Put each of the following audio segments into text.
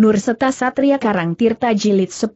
Nur Seta Satria Karang Tirta Jilid 10.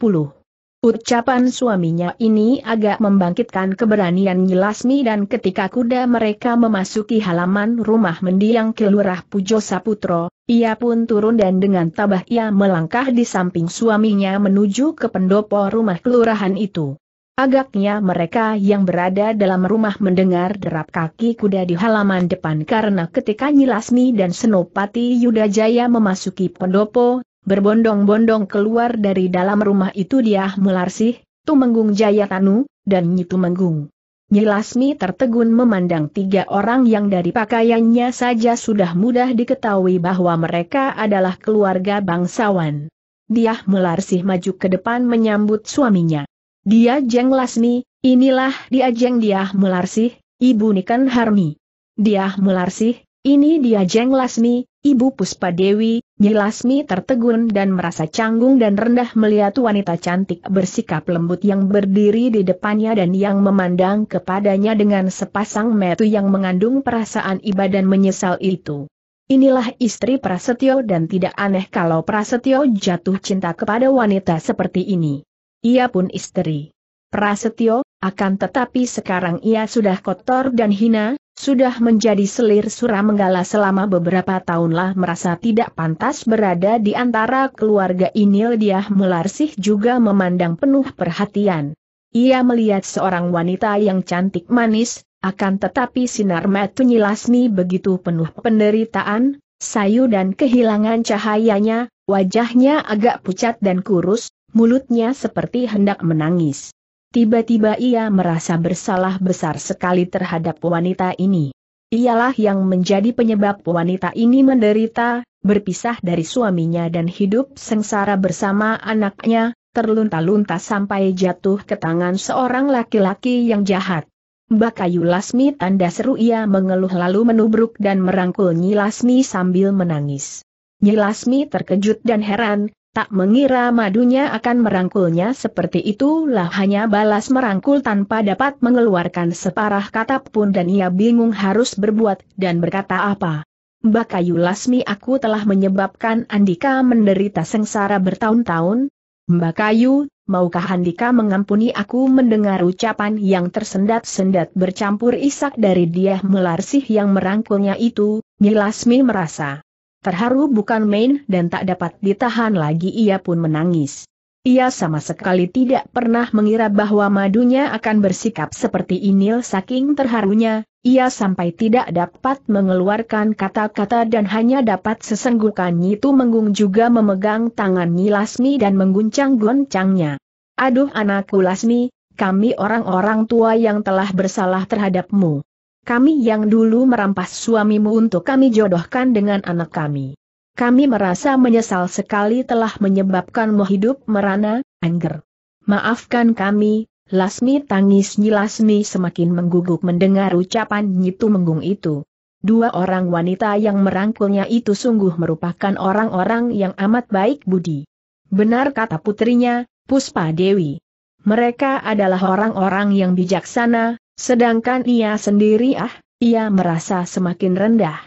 Ucapan suaminya ini agak membangkitkan keberanian Nyilasmi dan ketika kuda mereka memasuki halaman rumah mendiang Kelurah Pujo Saputro, ia pun turun dan dengan tabah ia melangkah di samping suaminya menuju ke pendopo rumah kelurahan itu. Agaknya mereka yang berada dalam rumah mendengar derap kaki kuda di halaman depan karena ketika Nyilasmi dan Senopati Yudajaya memasuki pendopo, Berbondong-bondong keluar dari dalam rumah itu dia melarsih, Tumenggung Jayatanu, dan Nyi Tumenggung. Nyilasmi tertegun memandang tiga orang yang dari pakaiannya saja sudah mudah diketahui bahwa mereka adalah keluarga bangsawan. Dia melarsih maju ke depan menyambut suaminya. Dia Jeng Lasmi, inilah dia Jeng Dia melarsih, Ibu Niken Harmi. Dia melarsih, ini dia Jeng Lasmi, Ibu Puspa Dewi, Nyilasmi tertegun dan merasa canggung dan rendah melihat wanita cantik bersikap lembut yang berdiri di depannya dan yang memandang kepadanya dengan sepasang metu yang mengandung perasaan iba dan menyesal itu. Inilah istri Prasetyo dan tidak aneh kalau Prasetyo jatuh cinta kepada wanita seperti ini. Ia pun istri. Prasetyo, akan tetapi sekarang ia sudah kotor dan hina, sudah menjadi selir sura menggala selama beberapa tahunlah merasa tidak pantas berada di antara keluarga Inil Diah Mularsih juga memandang penuh perhatian. Ia melihat seorang wanita yang cantik manis, akan tetapi sinar matunya nyilasmi begitu penuh penderitaan, sayu dan kehilangan cahayanya, wajahnya agak pucat dan kurus, mulutnya seperti hendak menangis. Tiba-tiba ia merasa bersalah besar sekali terhadap wanita ini. Ialah yang menjadi penyebab wanita ini menderita, berpisah dari suaminya dan hidup sengsara bersama anaknya, terlunta-lunta sampai jatuh ke tangan seorang laki-laki yang jahat. Mbak Kayu Lasmi tanda seru ia mengeluh lalu menubruk dan merangkul Nyi Lasmi sambil menangis. Nyi Lasmi terkejut dan heran, Tak mengira madunya akan merangkulnya seperti itulah hanya balas merangkul tanpa dapat mengeluarkan separah kata pun dan ia bingung harus berbuat dan berkata apa. Mbak Kayu Lasmi aku telah menyebabkan Andika menderita sengsara bertahun-tahun. Mbak Kayu maukah Andika mengampuni aku mendengar ucapan yang tersendat-sendat bercampur isak dari dia melarsih yang merangkulnya itu, Milasmi merasa Terharu bukan main dan tak dapat ditahan lagi ia pun menangis. Ia sama sekali tidak pernah mengira bahwa madunya akan bersikap seperti inil. saking terharunya, ia sampai tidak dapat mengeluarkan kata-kata dan hanya dapat sesenggukan Nyitu Menggung juga memegang tangan Nyi Lasmi dan mengguncang-guncangnya. Aduh anakku Lasmi, kami orang-orang tua yang telah bersalah terhadapmu. Kami yang dulu merampas suamimu untuk kami jodohkan dengan anak kami. Kami merasa menyesal sekali telah menyebabkanmu hidup merana, Angger. Maafkan kami, Lasmi tangis Lasmi semakin mengguguk mendengar ucapan Nyitu Menggung itu. Dua orang wanita yang merangkulnya itu sungguh merupakan orang-orang yang amat baik budi. Benar kata putrinya, Puspa Dewi. Mereka adalah orang-orang yang bijaksana, Sedangkan ia sendiri ah, ia merasa semakin rendah.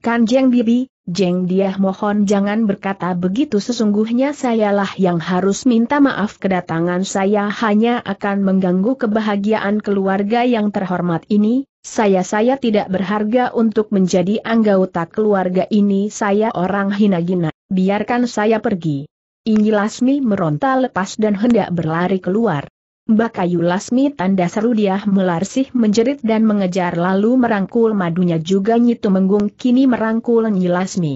Kan Jeng Bibi, Jeng Diah mohon jangan berkata begitu sesungguhnya sayalah yang harus minta maaf kedatangan saya hanya akan mengganggu kebahagiaan keluarga yang terhormat ini, saya-saya tidak berharga untuk menjadi anggota keluarga ini saya orang hina gina. biarkan saya pergi. Lasmi meronta lepas dan hendak berlari keluar. Mbak Kayu Lasmi tanda seru dia melarsih menjerit dan mengejar lalu merangkul madunya juga Nyi Tumenggung kini merangkul Nyi Lasmi.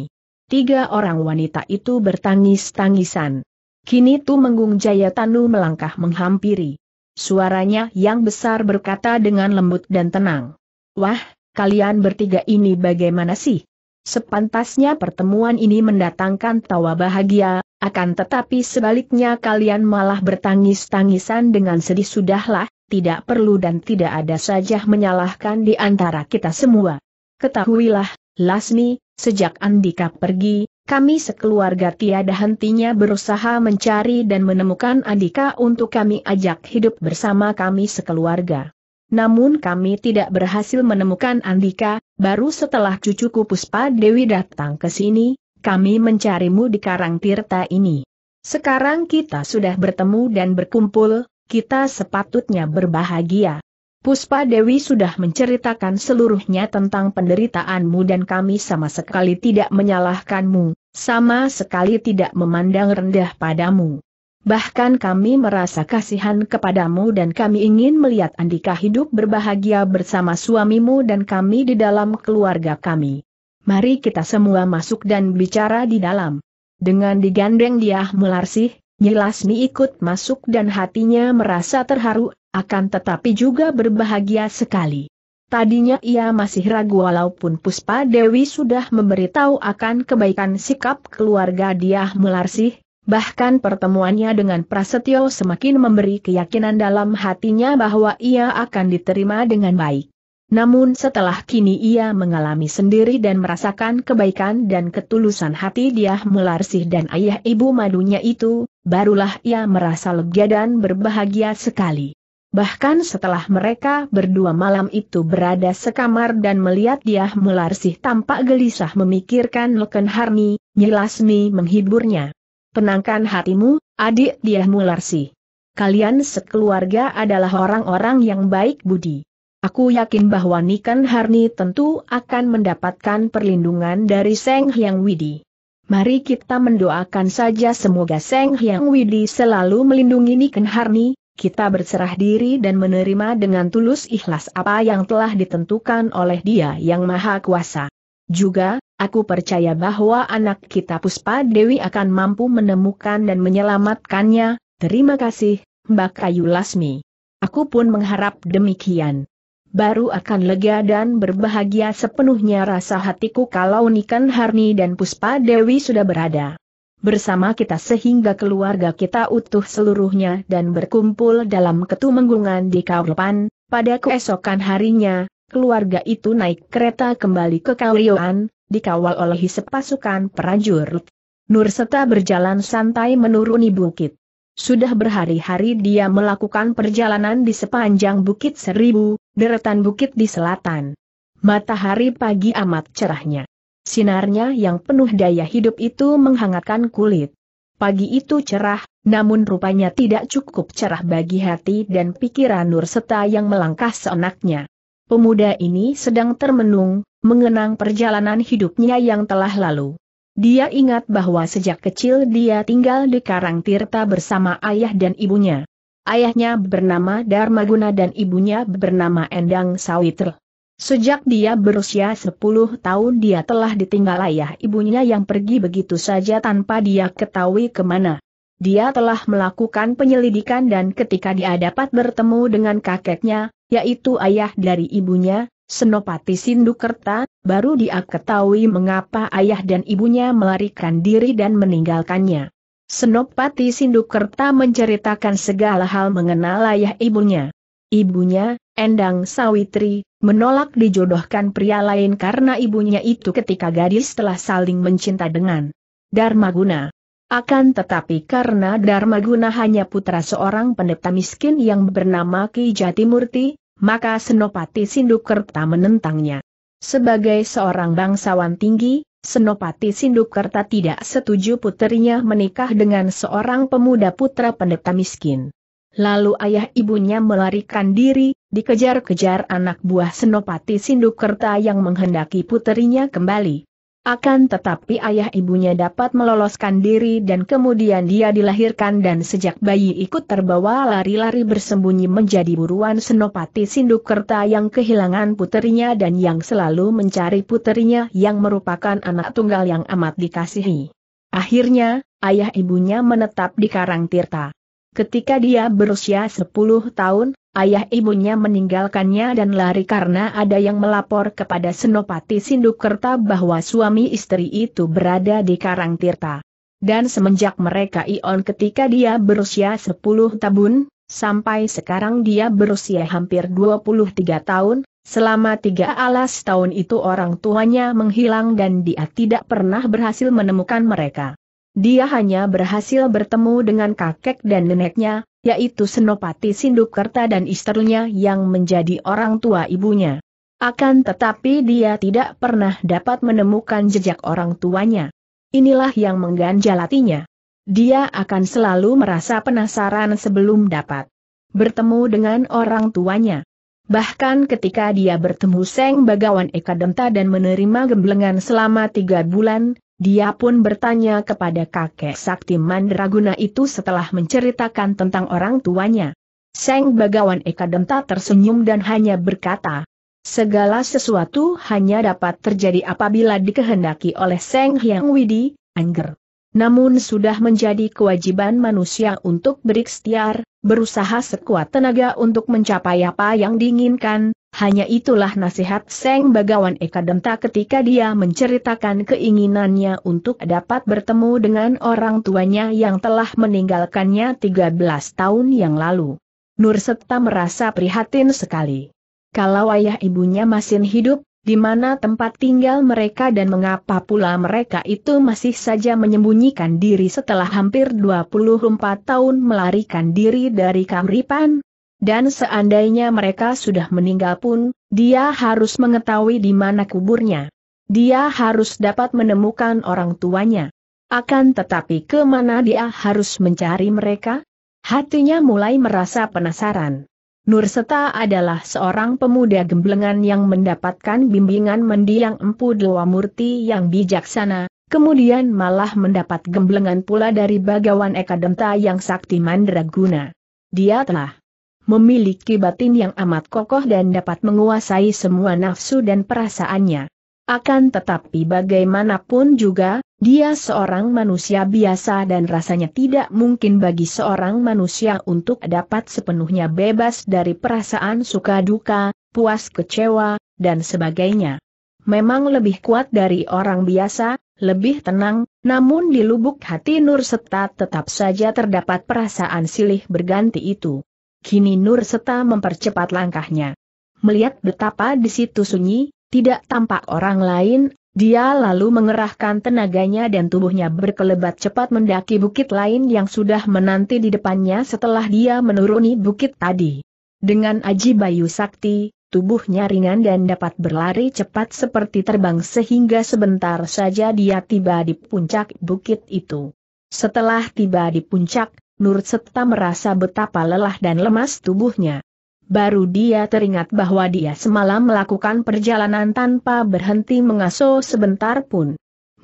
Tiga orang wanita itu bertangis-tangisan. Kini Tu Jaya Tanu melangkah menghampiri. Suaranya yang besar berkata dengan lembut dan tenang. Wah, kalian bertiga ini bagaimana sih? Sepantasnya pertemuan ini mendatangkan tawa bahagia, akan tetapi sebaliknya kalian malah bertangis-tangisan dengan sedih sudahlah, tidak perlu dan tidak ada saja menyalahkan di antara kita semua. Ketahuilah, Lasmi, sejak Andika pergi, kami sekeluarga tiada hentinya berusaha mencari dan menemukan Andika untuk kami ajak hidup bersama kami sekeluarga. Namun kami tidak berhasil menemukan Andika, Baru setelah cucuku Puspa Dewi datang ke sini, kami mencarimu di Karang Tirta ini. Sekarang kita sudah bertemu dan berkumpul, kita sepatutnya berbahagia. Puspa Dewi sudah menceritakan seluruhnya tentang penderitaanmu dan kami sama sekali tidak menyalahkanmu, sama sekali tidak memandang rendah padamu. Bahkan kami merasa kasihan kepadamu dan kami ingin melihat Andika hidup berbahagia bersama suamimu dan kami di dalam keluarga kami. Mari kita semua masuk dan bicara di dalam. Dengan digandeng dia mularsih, Nyilasmi ikut masuk dan hatinya merasa terharu, akan tetapi juga berbahagia sekali. Tadinya ia masih ragu walaupun Puspa Dewi sudah memberitahu akan kebaikan sikap keluarga dia mularsih, Bahkan pertemuannya dengan Prasetyo semakin memberi keyakinan dalam hatinya bahwa ia akan diterima dengan baik. Namun setelah kini ia mengalami sendiri dan merasakan kebaikan dan ketulusan hati dia mularsih dan ayah ibu madunya itu, barulah ia merasa lega dan berbahagia sekali. Bahkan setelah mereka berdua malam itu berada sekamar dan melihat dia mularsih tampak gelisah memikirkan Leken Harni, Nyilasmi menghiburnya. Penangkan hatimu, adik dia mularsi. Kalian sekeluarga adalah orang-orang yang baik budi. Aku yakin bahwa Nikan Harni tentu akan mendapatkan perlindungan dari Seng Hyang Widi. Mari kita mendoakan saja semoga Seng Hyang Widi selalu melindungi Nikan Harni, kita berserah diri dan menerima dengan tulus ikhlas apa yang telah ditentukan oleh dia yang maha kuasa. Juga, Aku percaya bahwa anak kita Puspa Dewi akan mampu menemukan dan menyelamatkannya, terima kasih, Mbak Kayu Lasmi. Aku pun mengharap demikian. Baru akan lega dan berbahagia sepenuhnya rasa hatiku kalau Nikan Harni dan Puspa Dewi sudah berada bersama kita sehingga keluarga kita utuh seluruhnya dan berkumpul dalam ketumenggungan di Kaurpan. Pada keesokan harinya, keluarga itu naik kereta kembali ke Kaurioan, dikawal oleh sepasukan prajurit. Nurseta berjalan santai menuruni bukit. Sudah berhari-hari dia melakukan perjalanan di sepanjang Bukit Seribu, deretan bukit di selatan. Matahari pagi amat cerahnya. Sinarnya yang penuh daya hidup itu menghangatkan kulit. Pagi itu cerah, namun rupanya tidak cukup cerah bagi hati dan pikiran Nurseta yang melangkah seenaknya. Pemuda ini sedang termenung, mengenang perjalanan hidupnya yang telah lalu. Dia ingat bahwa sejak kecil dia tinggal di Karang Tirta bersama ayah dan ibunya. Ayahnya bernama Darmaguna dan ibunya bernama Endang Sawitr. Sejak dia berusia 10 tahun dia telah ditinggal ayah ibunya yang pergi begitu saja tanpa dia ketahui kemana. Dia telah melakukan penyelidikan dan ketika dia dapat bertemu dengan kakeknya, yaitu ayah dari ibunya, Senopati Sindukerta, baru dia ketahui mengapa ayah dan ibunya melarikan diri dan meninggalkannya. Senopati Sindukerta menceritakan segala hal mengenal ayah ibunya. Ibunya, Endang Sawitri, menolak dijodohkan pria lain karena ibunya itu ketika gadis telah saling mencinta dengan Darmaguna. Akan tetapi karena Darmaguna hanya putra seorang pendeta miskin yang bernama Ki Jatimurti, maka Senopati Sindukerta menentangnya. Sebagai seorang bangsawan tinggi, Senopati Sindukerta tidak setuju putrinya menikah dengan seorang pemuda putra pendeta miskin. Lalu ayah ibunya melarikan diri, dikejar-kejar anak buah Senopati Sindukerta yang menghendaki putrinya kembali. Akan tetapi ayah ibunya dapat meloloskan diri dan kemudian dia dilahirkan dan sejak bayi ikut terbawa lari-lari bersembunyi menjadi buruan Senopati Sindukerta yang kehilangan puterinya dan yang selalu mencari puterinya yang merupakan anak tunggal yang amat dikasihi. Akhirnya, ayah ibunya menetap di Karang Tirta. Ketika dia berusia 10 tahun, ayah ibunya meninggalkannya dan lari karena ada yang melapor kepada Senopati Sindukerta bahwa suami istri itu berada di Karang Tirta. Dan semenjak mereka ion ketika dia berusia 10 tahun, sampai sekarang dia berusia hampir 23 tahun, selama tiga alas tahun itu orang tuanya menghilang dan dia tidak pernah berhasil menemukan mereka. Dia hanya berhasil bertemu dengan kakek dan neneknya, yaitu Senopati Sindukerta dan istrinya yang menjadi orang tua ibunya. Akan tetapi dia tidak pernah dapat menemukan jejak orang tuanya. Inilah yang mengganjal hatinya. Dia akan selalu merasa penasaran sebelum dapat bertemu dengan orang tuanya. Bahkan ketika dia bertemu Seng Bagawan Eka Denta dan menerima gemblengan selama tiga bulan, dia pun bertanya kepada kakek sakti Mandraguna itu setelah menceritakan tentang orang tuanya. Seng Bagawan Eka Denta tersenyum dan hanya berkata, segala sesuatu hanya dapat terjadi apabila dikehendaki oleh Seng Hyang Widi, Angger. Namun sudah menjadi kewajiban manusia untuk berikhtiar, berusaha sekuat tenaga untuk mencapai apa yang diinginkan, hanya itulah nasihat Seng Bagawan Eka ketika dia menceritakan keinginannya untuk dapat bertemu dengan orang tuanya yang telah meninggalkannya 13 tahun yang lalu. Nur Setta merasa prihatin sekali. Kalau ayah ibunya masih hidup, di mana tempat tinggal mereka dan mengapa pula mereka itu masih saja menyembunyikan diri setelah hampir 24 tahun melarikan diri dari Kamripan? Dan seandainya mereka sudah meninggal pun, dia harus mengetahui di mana kuburnya. Dia harus dapat menemukan orang tuanya. Akan tetapi kemana dia harus mencari mereka? Hatinya mulai merasa penasaran. Nurseta adalah seorang pemuda gemblengan yang mendapatkan bimbingan mendiang Empu Dewa Murti yang bijaksana, kemudian malah mendapat gemblengan pula dari Bagawan Ekadenta yang sakti mandraguna. Dia telah memiliki batin yang amat kokoh dan dapat menguasai semua nafsu dan perasaannya. Akan tetapi bagaimanapun juga, dia seorang manusia biasa dan rasanya tidak mungkin bagi seorang manusia untuk dapat sepenuhnya bebas dari perasaan suka duka, puas kecewa, dan sebagainya. Memang lebih kuat dari orang biasa, lebih tenang, namun di lubuk hati Nur Setat tetap saja terdapat perasaan silih berganti itu. Kini Nur serta mempercepat langkahnya. Melihat betapa di situ sunyi, tidak tampak orang lain, dia lalu mengerahkan tenaganya dan tubuhnya berkelebat cepat mendaki bukit lain yang sudah menanti di depannya setelah dia menuruni bukit tadi. Dengan Aji Bayu Sakti, tubuhnya ringan dan dapat berlari cepat seperti terbang sehingga sebentar saja dia tiba di puncak bukit itu. Setelah tiba di puncak, Nur serta merasa betapa lelah dan lemas tubuhnya. Baru dia teringat bahwa dia semalam melakukan perjalanan tanpa berhenti mengaso sebentar pun.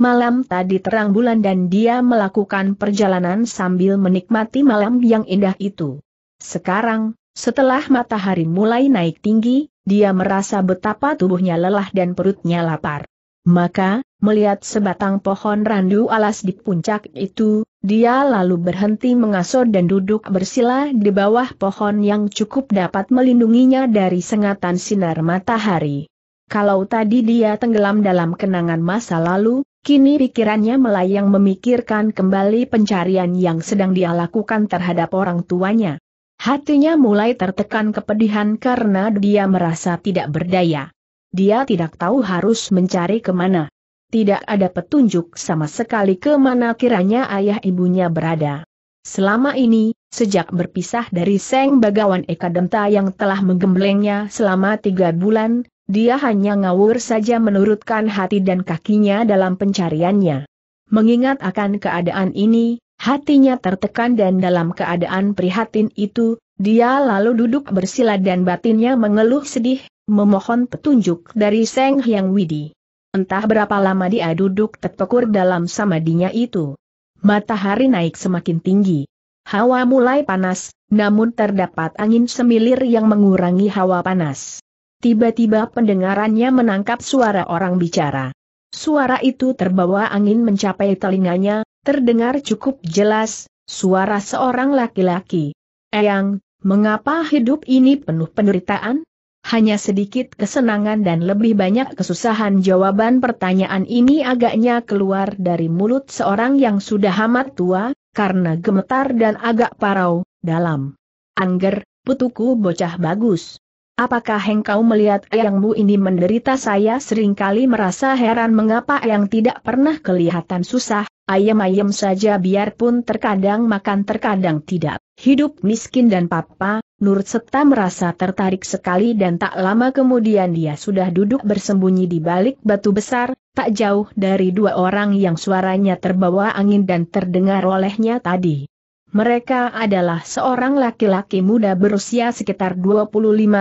Malam tadi terang bulan dan dia melakukan perjalanan sambil menikmati malam yang indah itu. Sekarang, setelah matahari mulai naik tinggi, dia merasa betapa tubuhnya lelah dan perutnya lapar. Maka, Melihat sebatang pohon randu alas di puncak itu, dia lalu berhenti mengaso dan duduk bersila di bawah pohon yang cukup dapat melindunginya dari sengatan sinar matahari. Kalau tadi dia tenggelam dalam kenangan masa lalu, kini pikirannya melayang memikirkan kembali pencarian yang sedang dia lakukan terhadap orang tuanya. Hatinya mulai tertekan kepedihan karena dia merasa tidak berdaya. Dia tidak tahu harus mencari kemana tidak ada petunjuk sama sekali kemana kiranya ayah ibunya berada. Selama ini, sejak berpisah dari Seng Bagawan Eka Denta yang telah menggemblengnya selama tiga bulan, dia hanya ngawur saja menurutkan hati dan kakinya dalam pencariannya. Mengingat akan keadaan ini, hatinya tertekan dan dalam keadaan prihatin itu, dia lalu duduk bersila dan batinnya mengeluh sedih, memohon petunjuk dari Seng Hyang Widi. Entah berapa lama dia duduk terpekur dalam samadinya itu. Matahari naik semakin tinggi. Hawa mulai panas, namun terdapat angin semilir yang mengurangi hawa panas. Tiba-tiba pendengarannya menangkap suara orang bicara. Suara itu terbawa angin mencapai telinganya, terdengar cukup jelas, suara seorang laki-laki. Eyang, mengapa hidup ini penuh penderitaan? Hanya sedikit kesenangan dan lebih banyak kesusahan jawaban pertanyaan ini agaknya keluar dari mulut seorang yang sudah amat tua, karena gemetar dan agak parau, dalam. Angger, putuku bocah bagus. Apakah engkau melihat ayangmu ini menderita saya seringkali merasa heran mengapa yang tidak pernah kelihatan susah, ayam-ayam saja biarpun terkadang makan terkadang tidak, hidup miskin dan papa, Nur Septa merasa tertarik sekali dan tak lama kemudian dia sudah duduk bersembunyi di balik batu besar, tak jauh dari dua orang yang suaranya terbawa angin dan terdengar olehnya tadi. Mereka adalah seorang laki-laki muda berusia sekitar 25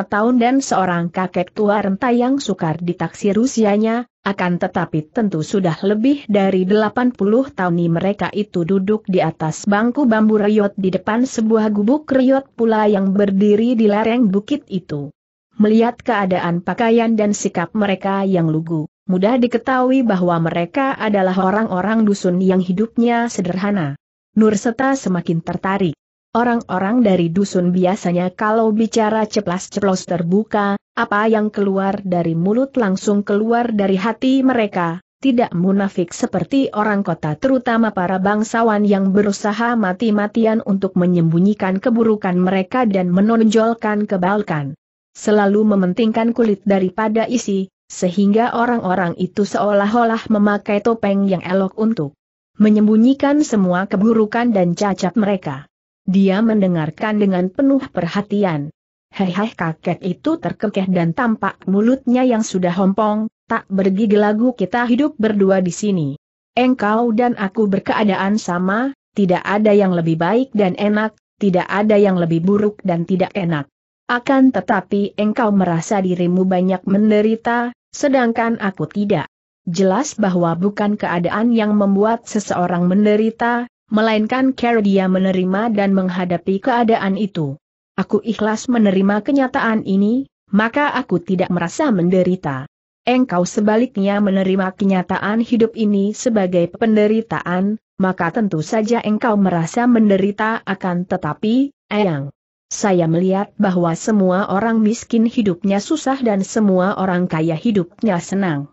tahun dan seorang kakek tua renta yang sukar ditaksir usianya, akan tetapi tentu sudah lebih dari 80 tahun mereka itu duduk di atas bangku bambu riot di depan sebuah gubuk riot pula yang berdiri di lereng bukit itu. Melihat keadaan pakaian dan sikap mereka yang lugu, mudah diketahui bahwa mereka adalah orang-orang dusun yang hidupnya sederhana. Nur semakin tertarik. Orang-orang dari dusun biasanya kalau bicara ceplas-ceplos terbuka, apa yang keluar dari mulut langsung keluar dari hati mereka, tidak munafik seperti orang kota terutama para bangsawan yang berusaha mati-matian untuk menyembunyikan keburukan mereka dan menonjolkan kebalkan. Selalu mementingkan kulit daripada isi, sehingga orang-orang itu seolah-olah memakai topeng yang elok untuk menyembunyikan semua keburukan dan cacat mereka. Dia mendengarkan dengan penuh perhatian. Hehe kakek itu terkekeh dan tampak mulutnya yang sudah hompong, tak bergigi lagu kita hidup berdua di sini. Engkau dan aku berkeadaan sama, tidak ada yang lebih baik dan enak, tidak ada yang lebih buruk dan tidak enak. Akan tetapi engkau merasa dirimu banyak menderita, sedangkan aku tidak jelas bahwa bukan keadaan yang membuat seseorang menderita, melainkan cara dia menerima dan menghadapi keadaan itu. Aku ikhlas menerima kenyataan ini, maka aku tidak merasa menderita. Engkau sebaliknya menerima kenyataan hidup ini sebagai penderitaan, maka tentu saja engkau merasa menderita akan tetapi, Eyang. Saya melihat bahwa semua orang miskin hidupnya susah dan semua orang kaya hidupnya senang.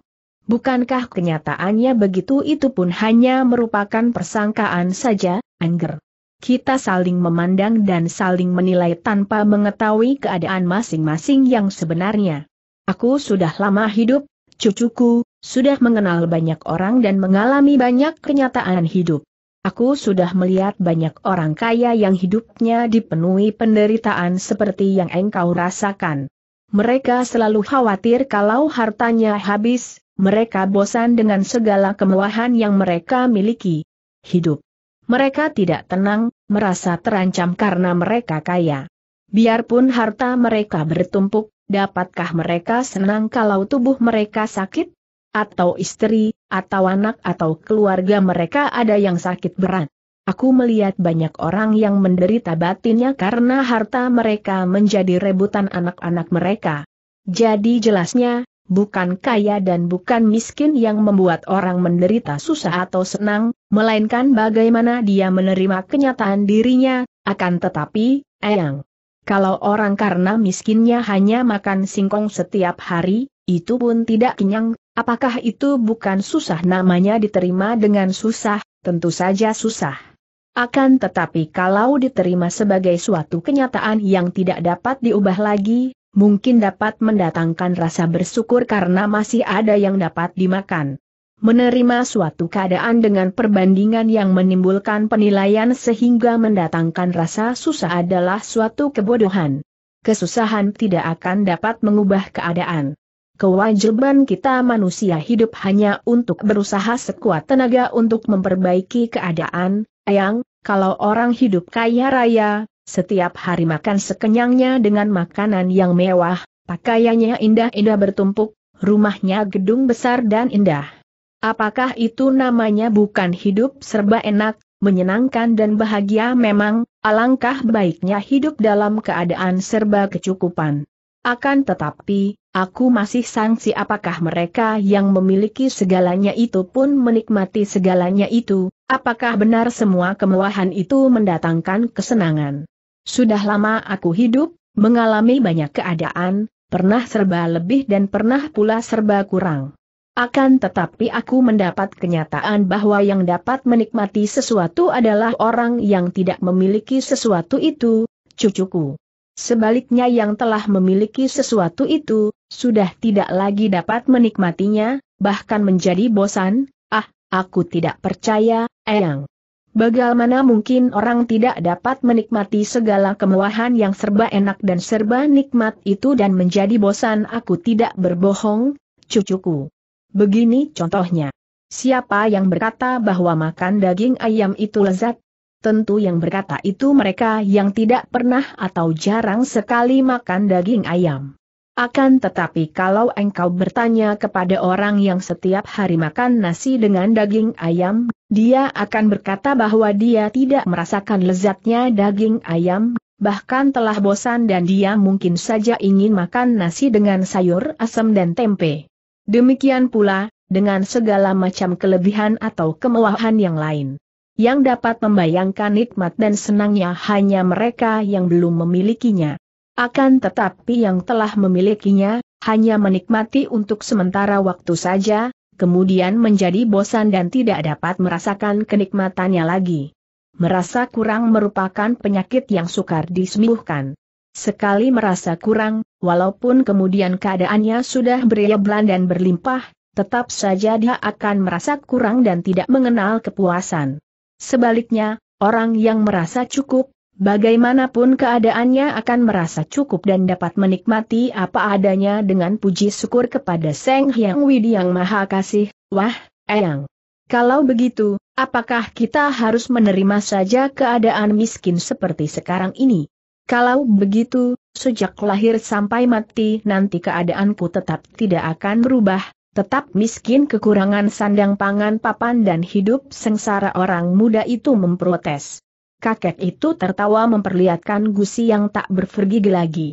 Bukankah kenyataannya begitu itu pun hanya merupakan persangkaan saja, Angger? Kita saling memandang dan saling menilai tanpa mengetahui keadaan masing-masing yang sebenarnya. Aku sudah lama hidup, cucuku, sudah mengenal banyak orang dan mengalami banyak kenyataan hidup. Aku sudah melihat banyak orang kaya yang hidupnya dipenuhi penderitaan seperti yang engkau rasakan. Mereka selalu khawatir kalau hartanya habis, mereka bosan dengan segala kemewahan yang mereka miliki. Hidup. Mereka tidak tenang, merasa terancam karena mereka kaya. Biarpun harta mereka bertumpuk, dapatkah mereka senang kalau tubuh mereka sakit? Atau istri, atau anak atau keluarga mereka ada yang sakit berat. Aku melihat banyak orang yang menderita batinnya karena harta mereka menjadi rebutan anak-anak mereka. Jadi jelasnya, bukan kaya dan bukan miskin yang membuat orang menderita susah atau senang, melainkan bagaimana dia menerima kenyataan dirinya, akan tetapi, eyang. Kalau orang karena miskinnya hanya makan singkong setiap hari, itu pun tidak kenyang, apakah itu bukan susah namanya diterima dengan susah, tentu saja susah. Akan tetapi kalau diterima sebagai suatu kenyataan yang tidak dapat diubah lagi, mungkin dapat mendatangkan rasa bersyukur karena masih ada yang dapat dimakan. Menerima suatu keadaan dengan perbandingan yang menimbulkan penilaian sehingga mendatangkan rasa susah adalah suatu kebodohan. Kesusahan tidak akan dapat mengubah keadaan. Kewajiban kita manusia hidup hanya untuk berusaha sekuat tenaga untuk memperbaiki keadaan, ayang, kalau orang hidup kaya raya, setiap hari makan sekenyangnya dengan makanan yang mewah, pakaiannya indah-indah bertumpuk, rumahnya gedung besar dan indah. Apakah itu namanya bukan hidup serba enak, menyenangkan dan bahagia memang, alangkah baiknya hidup dalam keadaan serba kecukupan. Akan tetapi, aku masih sangsi apakah mereka yang memiliki segalanya itu pun menikmati segalanya itu, apakah benar semua kemewahan itu mendatangkan kesenangan. Sudah lama aku hidup, mengalami banyak keadaan, pernah serba lebih dan pernah pula serba kurang. Akan tetapi aku mendapat kenyataan bahwa yang dapat menikmati sesuatu adalah orang yang tidak memiliki sesuatu itu, cucuku. Sebaliknya yang telah memiliki sesuatu itu, sudah tidak lagi dapat menikmatinya, bahkan menjadi bosan, ah, aku tidak percaya, Eyang. Bagaimana mungkin orang tidak dapat menikmati segala kemewahan yang serba enak dan serba nikmat itu dan menjadi bosan aku tidak berbohong, cucuku. Begini contohnya. Siapa yang berkata bahwa makan daging ayam itu lezat? Tentu yang berkata itu mereka yang tidak pernah atau jarang sekali makan daging ayam. Akan tetapi kalau engkau bertanya kepada orang yang setiap hari makan nasi dengan daging ayam, dia akan berkata bahwa dia tidak merasakan lezatnya daging ayam, bahkan telah bosan dan dia mungkin saja ingin makan nasi dengan sayur asam dan tempe. Demikian pula, dengan segala macam kelebihan atau kemewahan yang lain. Yang dapat membayangkan nikmat dan senangnya hanya mereka yang belum memilikinya. Akan tetapi yang telah memilikinya, hanya menikmati untuk sementara waktu saja, kemudian menjadi bosan dan tidak dapat merasakan kenikmatannya lagi. Merasa kurang merupakan penyakit yang sukar disembuhkan. Sekali merasa kurang, walaupun kemudian keadaannya sudah beriablan dan berlimpah, tetap saja dia akan merasa kurang dan tidak mengenal kepuasan. Sebaliknya, orang yang merasa cukup, Bagaimanapun keadaannya akan merasa cukup dan dapat menikmati apa adanya dengan puji syukur kepada Seng Hyang Widi yang Maha Kasih, Wah, Eyang. Kalau begitu, apakah kita harus menerima saja keadaan miskin seperti sekarang ini? Kalau begitu, sejak lahir sampai mati nanti keadaanku tetap tidak akan berubah, tetap miskin kekurangan sandang pangan papan dan hidup sengsara orang muda itu memprotes. Kakek itu tertawa memperlihatkan gusi yang tak berfergi lagi.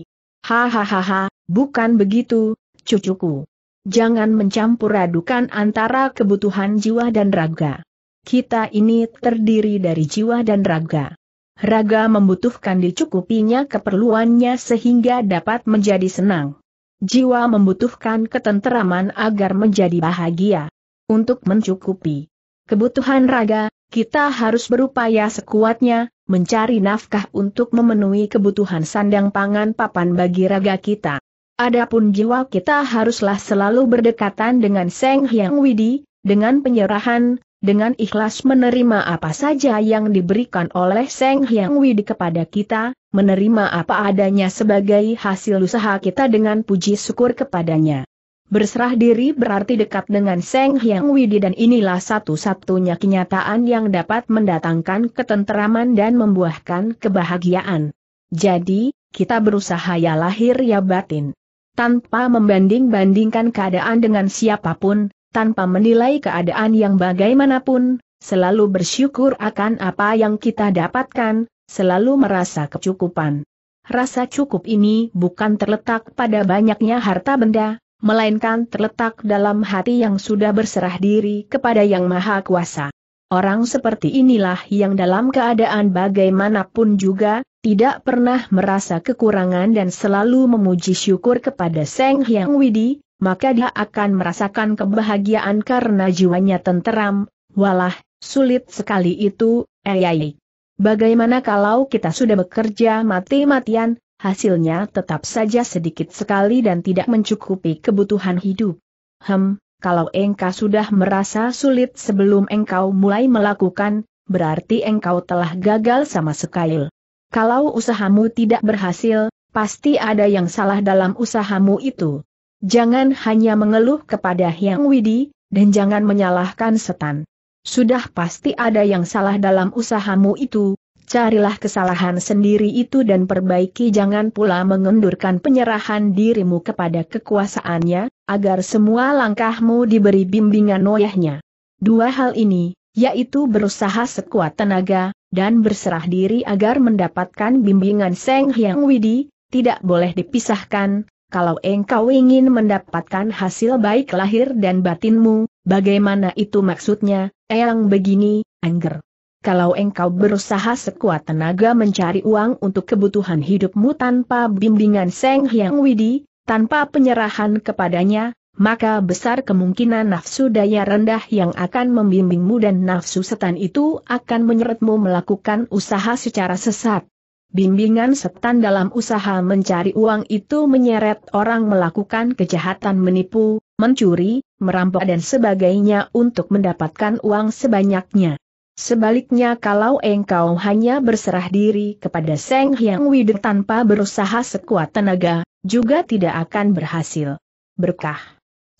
Hahaha, bukan begitu, cucuku. Jangan mencampur adukan antara kebutuhan jiwa dan raga. Kita ini terdiri dari jiwa dan raga. Raga membutuhkan dicukupinya keperluannya sehingga dapat menjadi senang. Jiwa membutuhkan ketenteraman agar menjadi bahagia. Untuk mencukupi kebutuhan raga, kita harus berupaya sekuatnya, mencari nafkah untuk memenuhi kebutuhan sandang pangan papan bagi raga kita. Adapun jiwa kita haruslah selalu berdekatan dengan Seng Hyang Widi, dengan penyerahan, dengan ikhlas menerima apa saja yang diberikan oleh Seng Hyang Widi kepada kita, menerima apa adanya sebagai hasil usaha kita dengan puji syukur kepadanya. Berserah diri berarti dekat dengan Seng Hyang Widi dan inilah satu-satunya kenyataan yang dapat mendatangkan ketenteraman dan membuahkan kebahagiaan. Jadi, kita berusaha ya lahir ya batin. Tanpa membanding-bandingkan keadaan dengan siapapun, tanpa menilai keadaan yang bagaimanapun, selalu bersyukur akan apa yang kita dapatkan, selalu merasa kecukupan. Rasa cukup ini bukan terletak pada banyaknya harta benda, melainkan terletak dalam hati yang sudah berserah diri kepada Yang Maha Kuasa. Orang seperti inilah yang dalam keadaan bagaimanapun juga, tidak pernah merasa kekurangan dan selalu memuji syukur kepada Seng Hyang Widi, maka dia akan merasakan kebahagiaan karena jiwanya tenteram, walah, sulit sekali itu, eyai. Bagaimana kalau kita sudah bekerja mati-matian, hasilnya tetap saja sedikit sekali dan tidak mencukupi kebutuhan hidup. Hem, kalau engkau sudah merasa sulit sebelum engkau mulai melakukan, berarti engkau telah gagal sama sekali. Kalau usahamu tidak berhasil, pasti ada yang salah dalam usahamu itu. Jangan hanya mengeluh kepada Hyang Widi, dan jangan menyalahkan setan. Sudah pasti ada yang salah dalam usahamu itu, carilah kesalahan sendiri itu dan perbaiki jangan pula mengundurkan penyerahan dirimu kepada kekuasaannya, agar semua langkahmu diberi bimbingan Noyahnya. Dua hal ini, yaitu berusaha sekuat tenaga, dan berserah diri agar mendapatkan bimbingan Seng Hyang Widi, tidak boleh dipisahkan, kalau engkau ingin mendapatkan hasil baik lahir dan batinmu, bagaimana itu maksudnya, eyang begini, angger kalau engkau berusaha sekuat tenaga mencari uang untuk kebutuhan hidupmu tanpa bimbingan Seng Hyang Widi, tanpa penyerahan kepadanya, maka besar kemungkinan nafsu daya rendah yang akan membimbingmu dan nafsu setan itu akan menyeretmu melakukan usaha secara sesat. Bimbingan setan dalam usaha mencari uang itu menyeret orang melakukan kejahatan menipu, mencuri, merampok dan sebagainya untuk mendapatkan uang sebanyaknya. Sebaliknya kalau engkau hanya berserah diri kepada Seng Hyang Wide tanpa berusaha sekuat tenaga, juga tidak akan berhasil. Berkah.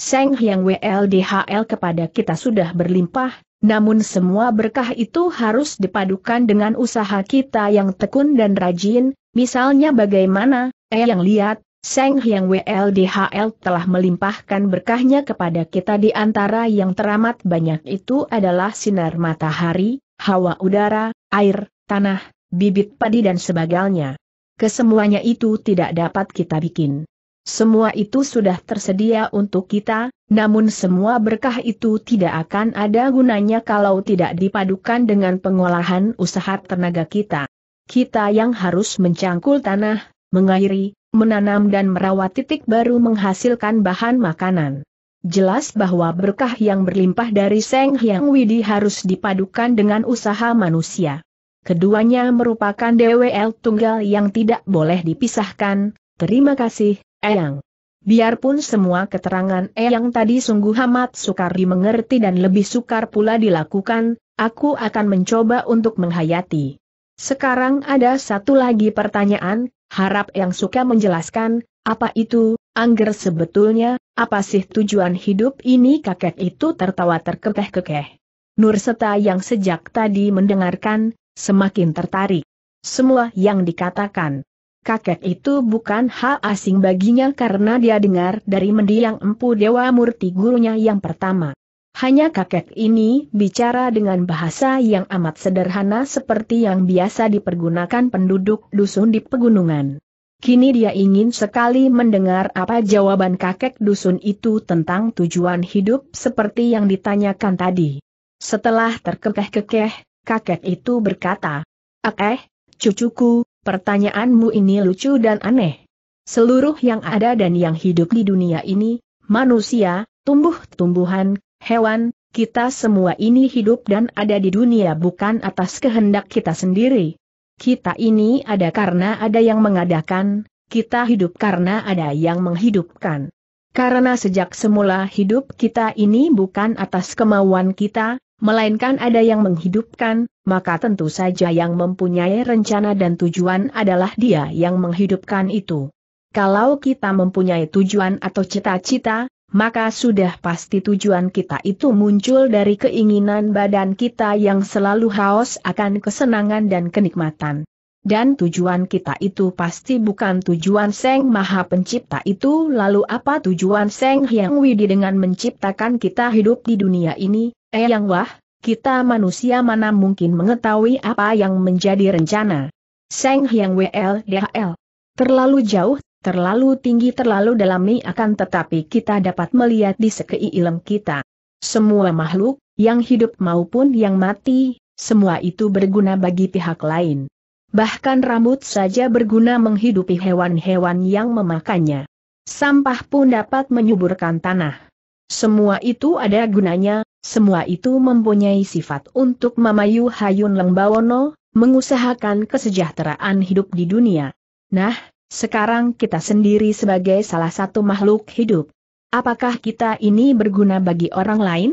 Seng Hyang WLDHL kepada kita sudah berlimpah, namun semua berkah itu harus dipadukan dengan usaha kita yang tekun dan rajin, misalnya bagaimana, eh yang lihat, Seng Hyang WLDHL telah melimpahkan berkahnya kepada kita di antara yang teramat banyak itu adalah sinar matahari, hawa udara, air, tanah, bibit padi dan sebagainya. Kesemuanya itu tidak dapat kita bikin. Semua itu sudah tersedia untuk kita, namun semua berkah itu tidak akan ada gunanya kalau tidak dipadukan dengan pengolahan usaha tenaga kita. Kita yang harus mencangkul tanah, mengairi, menanam dan merawat titik baru menghasilkan bahan makanan. Jelas bahwa berkah yang berlimpah dari Seng Hyang Widi harus dipadukan dengan usaha manusia. Keduanya merupakan DWL tunggal yang tidak boleh dipisahkan. Terima kasih, Eyang. Biarpun semua keterangan Eyang tadi sungguh amat sukar dimengerti dan lebih sukar pula dilakukan, aku akan mencoba untuk menghayati. Sekarang ada satu lagi pertanyaan, harap yang suka menjelaskan, apa itu, angger sebetulnya, apa sih tujuan hidup ini kakek itu tertawa terkekeh-kekeh. Nurseta yang sejak tadi mendengarkan, semakin tertarik. Semua yang dikatakan kakek itu bukan hal asing baginya karena dia dengar dari mendiang Empu Dewa Murti gurunya yang pertama. Hanya kakek ini bicara dengan bahasa yang amat sederhana seperti yang biasa dipergunakan penduduk dusun di pegunungan. Kini dia ingin sekali mendengar apa jawaban kakek dusun itu tentang tujuan hidup seperti yang ditanyakan tadi. Setelah terkekeh-kekeh, kakek itu berkata, Eh, cucuku, pertanyaanmu ini lucu dan aneh. Seluruh yang ada dan yang hidup di dunia ini, manusia, tumbuh-tumbuhan, hewan, kita semua ini hidup dan ada di dunia bukan atas kehendak kita sendiri. Kita ini ada karena ada yang mengadakan, kita hidup karena ada yang menghidupkan. Karena sejak semula hidup kita ini bukan atas kemauan kita, melainkan ada yang menghidupkan, maka tentu saja yang mempunyai rencana dan tujuan adalah dia yang menghidupkan itu. Kalau kita mempunyai tujuan atau cita-cita, maka sudah pasti tujuan kita itu muncul dari keinginan badan kita yang selalu haus akan kesenangan dan kenikmatan. Dan tujuan kita itu pasti bukan tujuan Seng Maha Pencipta itu lalu apa tujuan Seng Hyang Widi dengan menciptakan kita hidup di dunia ini, eh yang wah, kita manusia mana mungkin mengetahui apa yang menjadi rencana. Seng Hyang WL DHL. Terlalu jauh Terlalu tinggi terlalu dalam akan tetapi kita dapat melihat di sekei ilm kita. Semua makhluk, yang hidup maupun yang mati, semua itu berguna bagi pihak lain. Bahkan rambut saja berguna menghidupi hewan-hewan yang memakannya. Sampah pun dapat menyuburkan tanah. Semua itu ada gunanya, semua itu mempunyai sifat untuk memayu hayun lengbawono, mengusahakan kesejahteraan hidup di dunia. Nah, sekarang kita sendiri sebagai salah satu makhluk hidup. Apakah kita ini berguna bagi orang lain?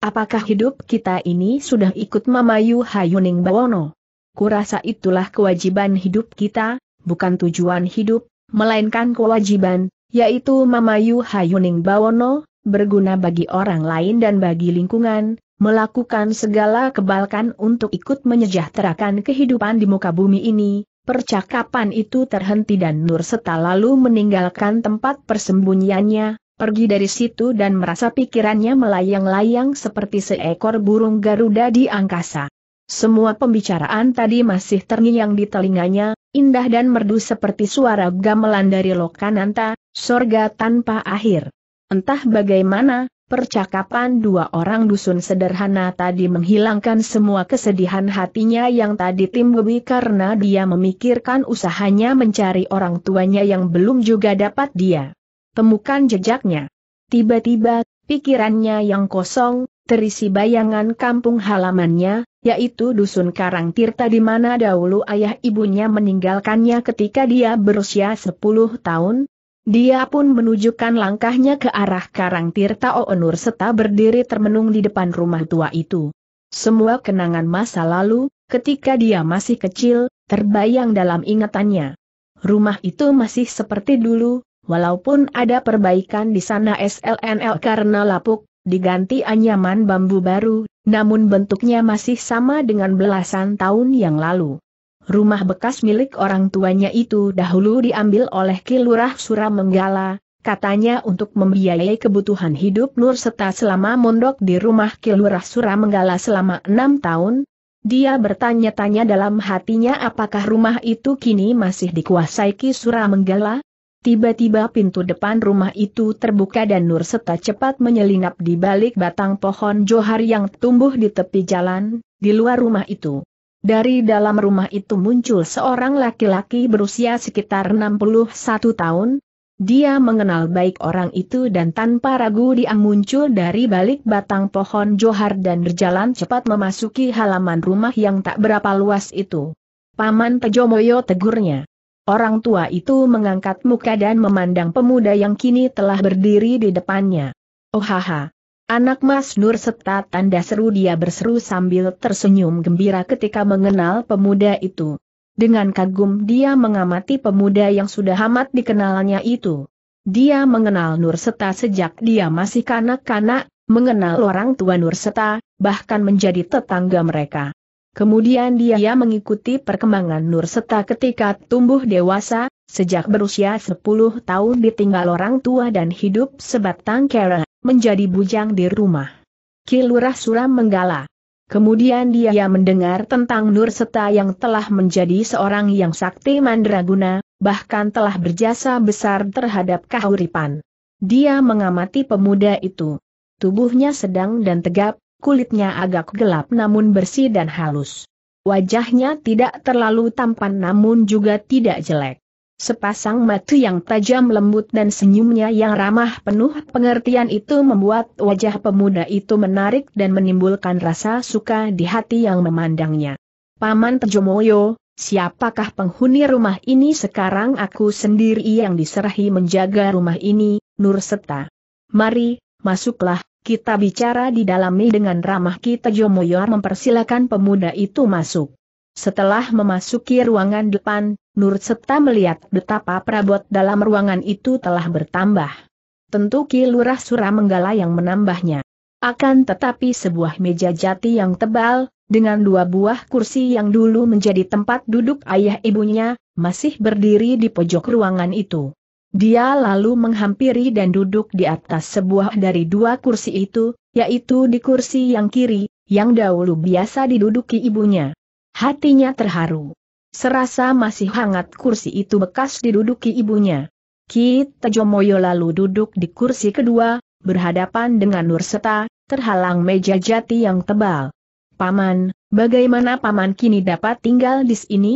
Apakah hidup kita ini sudah ikut memayu Hayuning Bawono? Kurasa itulah kewajiban hidup kita, bukan tujuan hidup, melainkan kewajiban, yaitu memayu Hayuning Bawono, berguna bagi orang lain dan bagi lingkungan, melakukan segala kebalkan untuk ikut menyejahterakan kehidupan di muka bumi ini, Percakapan itu terhenti dan Nur Seta lalu meninggalkan tempat persembunyiannya, pergi dari situ dan merasa pikirannya melayang-layang seperti seekor burung Garuda di angkasa. Semua pembicaraan tadi masih terngiang di telinganya, indah dan merdu seperti suara gamelan dari Lokananta, sorga tanpa akhir. Entah bagaimana, Percakapan dua orang dusun sederhana tadi menghilangkan semua kesedihan hatinya yang tadi timbul karena dia memikirkan usahanya mencari orang tuanya yang belum juga dapat dia temukan jejaknya. Tiba-tiba, pikirannya yang kosong, terisi bayangan kampung halamannya, yaitu Dusun Karang Tirta di mana dahulu ayah ibunya meninggalkannya ketika dia berusia 10 tahun, dia pun menunjukkan langkahnya ke arah Karang Tirta Oonur serta berdiri termenung di depan rumah tua itu. Semua kenangan masa lalu, ketika dia masih kecil, terbayang dalam ingatannya. Rumah itu masih seperti dulu, walaupun ada perbaikan di sana SLNL karena lapuk, diganti anyaman bambu baru, namun bentuknya masih sama dengan belasan tahun yang lalu. Rumah bekas milik orang tuanya itu dahulu diambil oleh Kilurah Suramenggala, katanya untuk membiayai kebutuhan hidup Nur serta selama mondok di rumah Kilurah Suramenggala selama enam tahun. Dia bertanya-tanya dalam hatinya apakah rumah itu kini masih dikuasai Ki Suramenggala? Tiba-tiba pintu depan rumah itu terbuka dan Nur serta cepat menyelinap di balik batang pohon johar yang tumbuh di tepi jalan, di luar rumah itu. Dari dalam rumah itu muncul seorang laki-laki berusia sekitar 61 tahun. Dia mengenal baik orang itu dan tanpa ragu dia muncul dari balik batang pohon johar dan berjalan cepat memasuki halaman rumah yang tak berapa luas itu. Paman Tejomoyo tegurnya. Orang tua itu mengangkat muka dan memandang pemuda yang kini telah berdiri di depannya. Oh haha, Anak Mas Nur serta tanda seru dia berseru sambil tersenyum gembira ketika mengenal pemuda itu. Dengan kagum dia mengamati pemuda yang sudah amat dikenalnya itu. Dia mengenal Nur Seta sejak dia masih kanak-kanak, mengenal orang tua Nur Seta, bahkan menjadi tetangga mereka. Kemudian dia mengikuti perkembangan Nur Seta ketika tumbuh dewasa, sejak berusia 10 tahun ditinggal orang tua dan hidup sebatang kera menjadi bujang di rumah. Kilurah Suram menggala. Kemudian dia mendengar tentang Nur Seta yang telah menjadi seorang yang sakti mandraguna, bahkan telah berjasa besar terhadap kahuripan. Dia mengamati pemuda itu. Tubuhnya sedang dan tegap, kulitnya agak gelap namun bersih dan halus. Wajahnya tidak terlalu tampan namun juga tidak jelek. Sepasang mata yang tajam lembut dan senyumnya yang ramah penuh pengertian itu membuat wajah pemuda itu menarik dan menimbulkan rasa suka di hati yang memandangnya. Paman Tejomoyo, siapakah penghuni rumah ini sekarang aku sendiri yang diserahi menjaga rumah ini, Nur Nurseta. Mari, masuklah, kita bicara di dalamnya dengan ramah kita Jomoyo mempersilakan pemuda itu masuk. Setelah memasuki ruangan depan, Nur serta melihat betapa perabot dalam ruangan itu telah bertambah. Tentu Ki Lurah Menggala yang menambahnya. Akan tetapi sebuah meja jati yang tebal, dengan dua buah kursi yang dulu menjadi tempat duduk ayah ibunya, masih berdiri di pojok ruangan itu. Dia lalu menghampiri dan duduk di atas sebuah dari dua kursi itu, yaitu di kursi yang kiri, yang dahulu biasa diduduki ibunya. Hatinya terharu. Serasa masih hangat kursi itu bekas diduduki ibunya. Ki Tejomoyo lalu duduk di kursi kedua, berhadapan dengan Nur Nurseta, terhalang meja jati yang tebal. Paman, bagaimana Paman kini dapat tinggal di sini?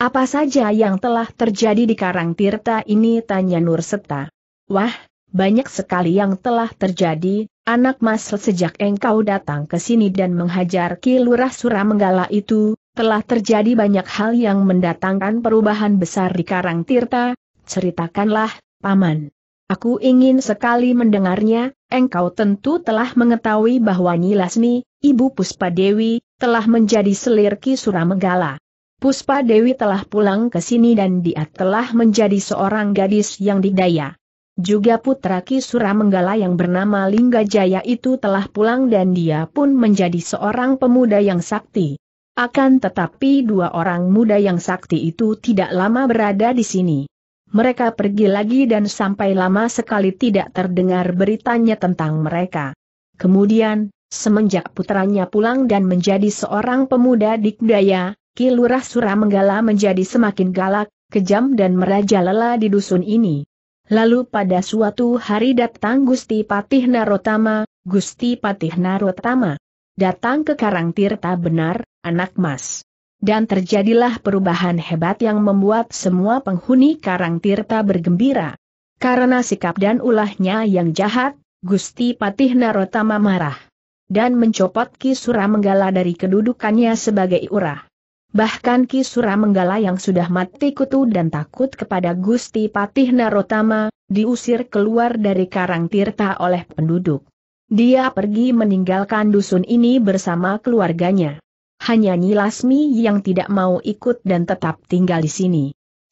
Apa saja yang telah terjadi di Karang Tirta ini tanya Nurseta. Wah, banyak sekali yang telah terjadi, anak mas sejak engkau datang ke sini dan menghajar Ki Lurah Suramenggala itu, telah terjadi banyak hal yang mendatangkan perubahan besar di Karang Tirta, ceritakanlah, Paman. Aku ingin sekali mendengarnya, engkau tentu telah mengetahui bahwa Nyilasmi, Ibu Puspa Dewi, telah menjadi selir Ki Suramegala. Puspa Dewi telah pulang ke sini dan dia telah menjadi seorang gadis yang didaya. Juga putra Ki Suramenggala yang bernama Lingga Jaya itu telah pulang dan dia pun menjadi seorang pemuda yang sakti. Akan tetapi dua orang muda yang sakti itu tidak lama berada di sini. Mereka pergi lagi dan sampai lama sekali tidak terdengar beritanya tentang mereka. Kemudian, semenjak putranya pulang dan menjadi seorang pemuda dikdaya, Kilurah Suramenggala Menggala menjadi semakin galak, kejam dan merajalela di dusun ini. Lalu pada suatu hari datang Gusti Patih Narotama, Gusti Patih Narotama datang ke Karang Tirta benar, anak mas. Dan terjadilah perubahan hebat yang membuat semua penghuni Karang Tirta bergembira. Karena sikap dan ulahnya yang jahat, Gusti Patih Narotama marah. Dan mencopot Ki Menggala dari kedudukannya sebagai urah. Bahkan Ki Menggala yang sudah mati kutu dan takut kepada Gusti Patih Narotama, diusir keluar dari Karang Tirta oleh penduduk. Dia pergi meninggalkan dusun ini bersama keluarganya hanya Nyi Lasmi yang tidak mau ikut dan tetap tinggal di sini.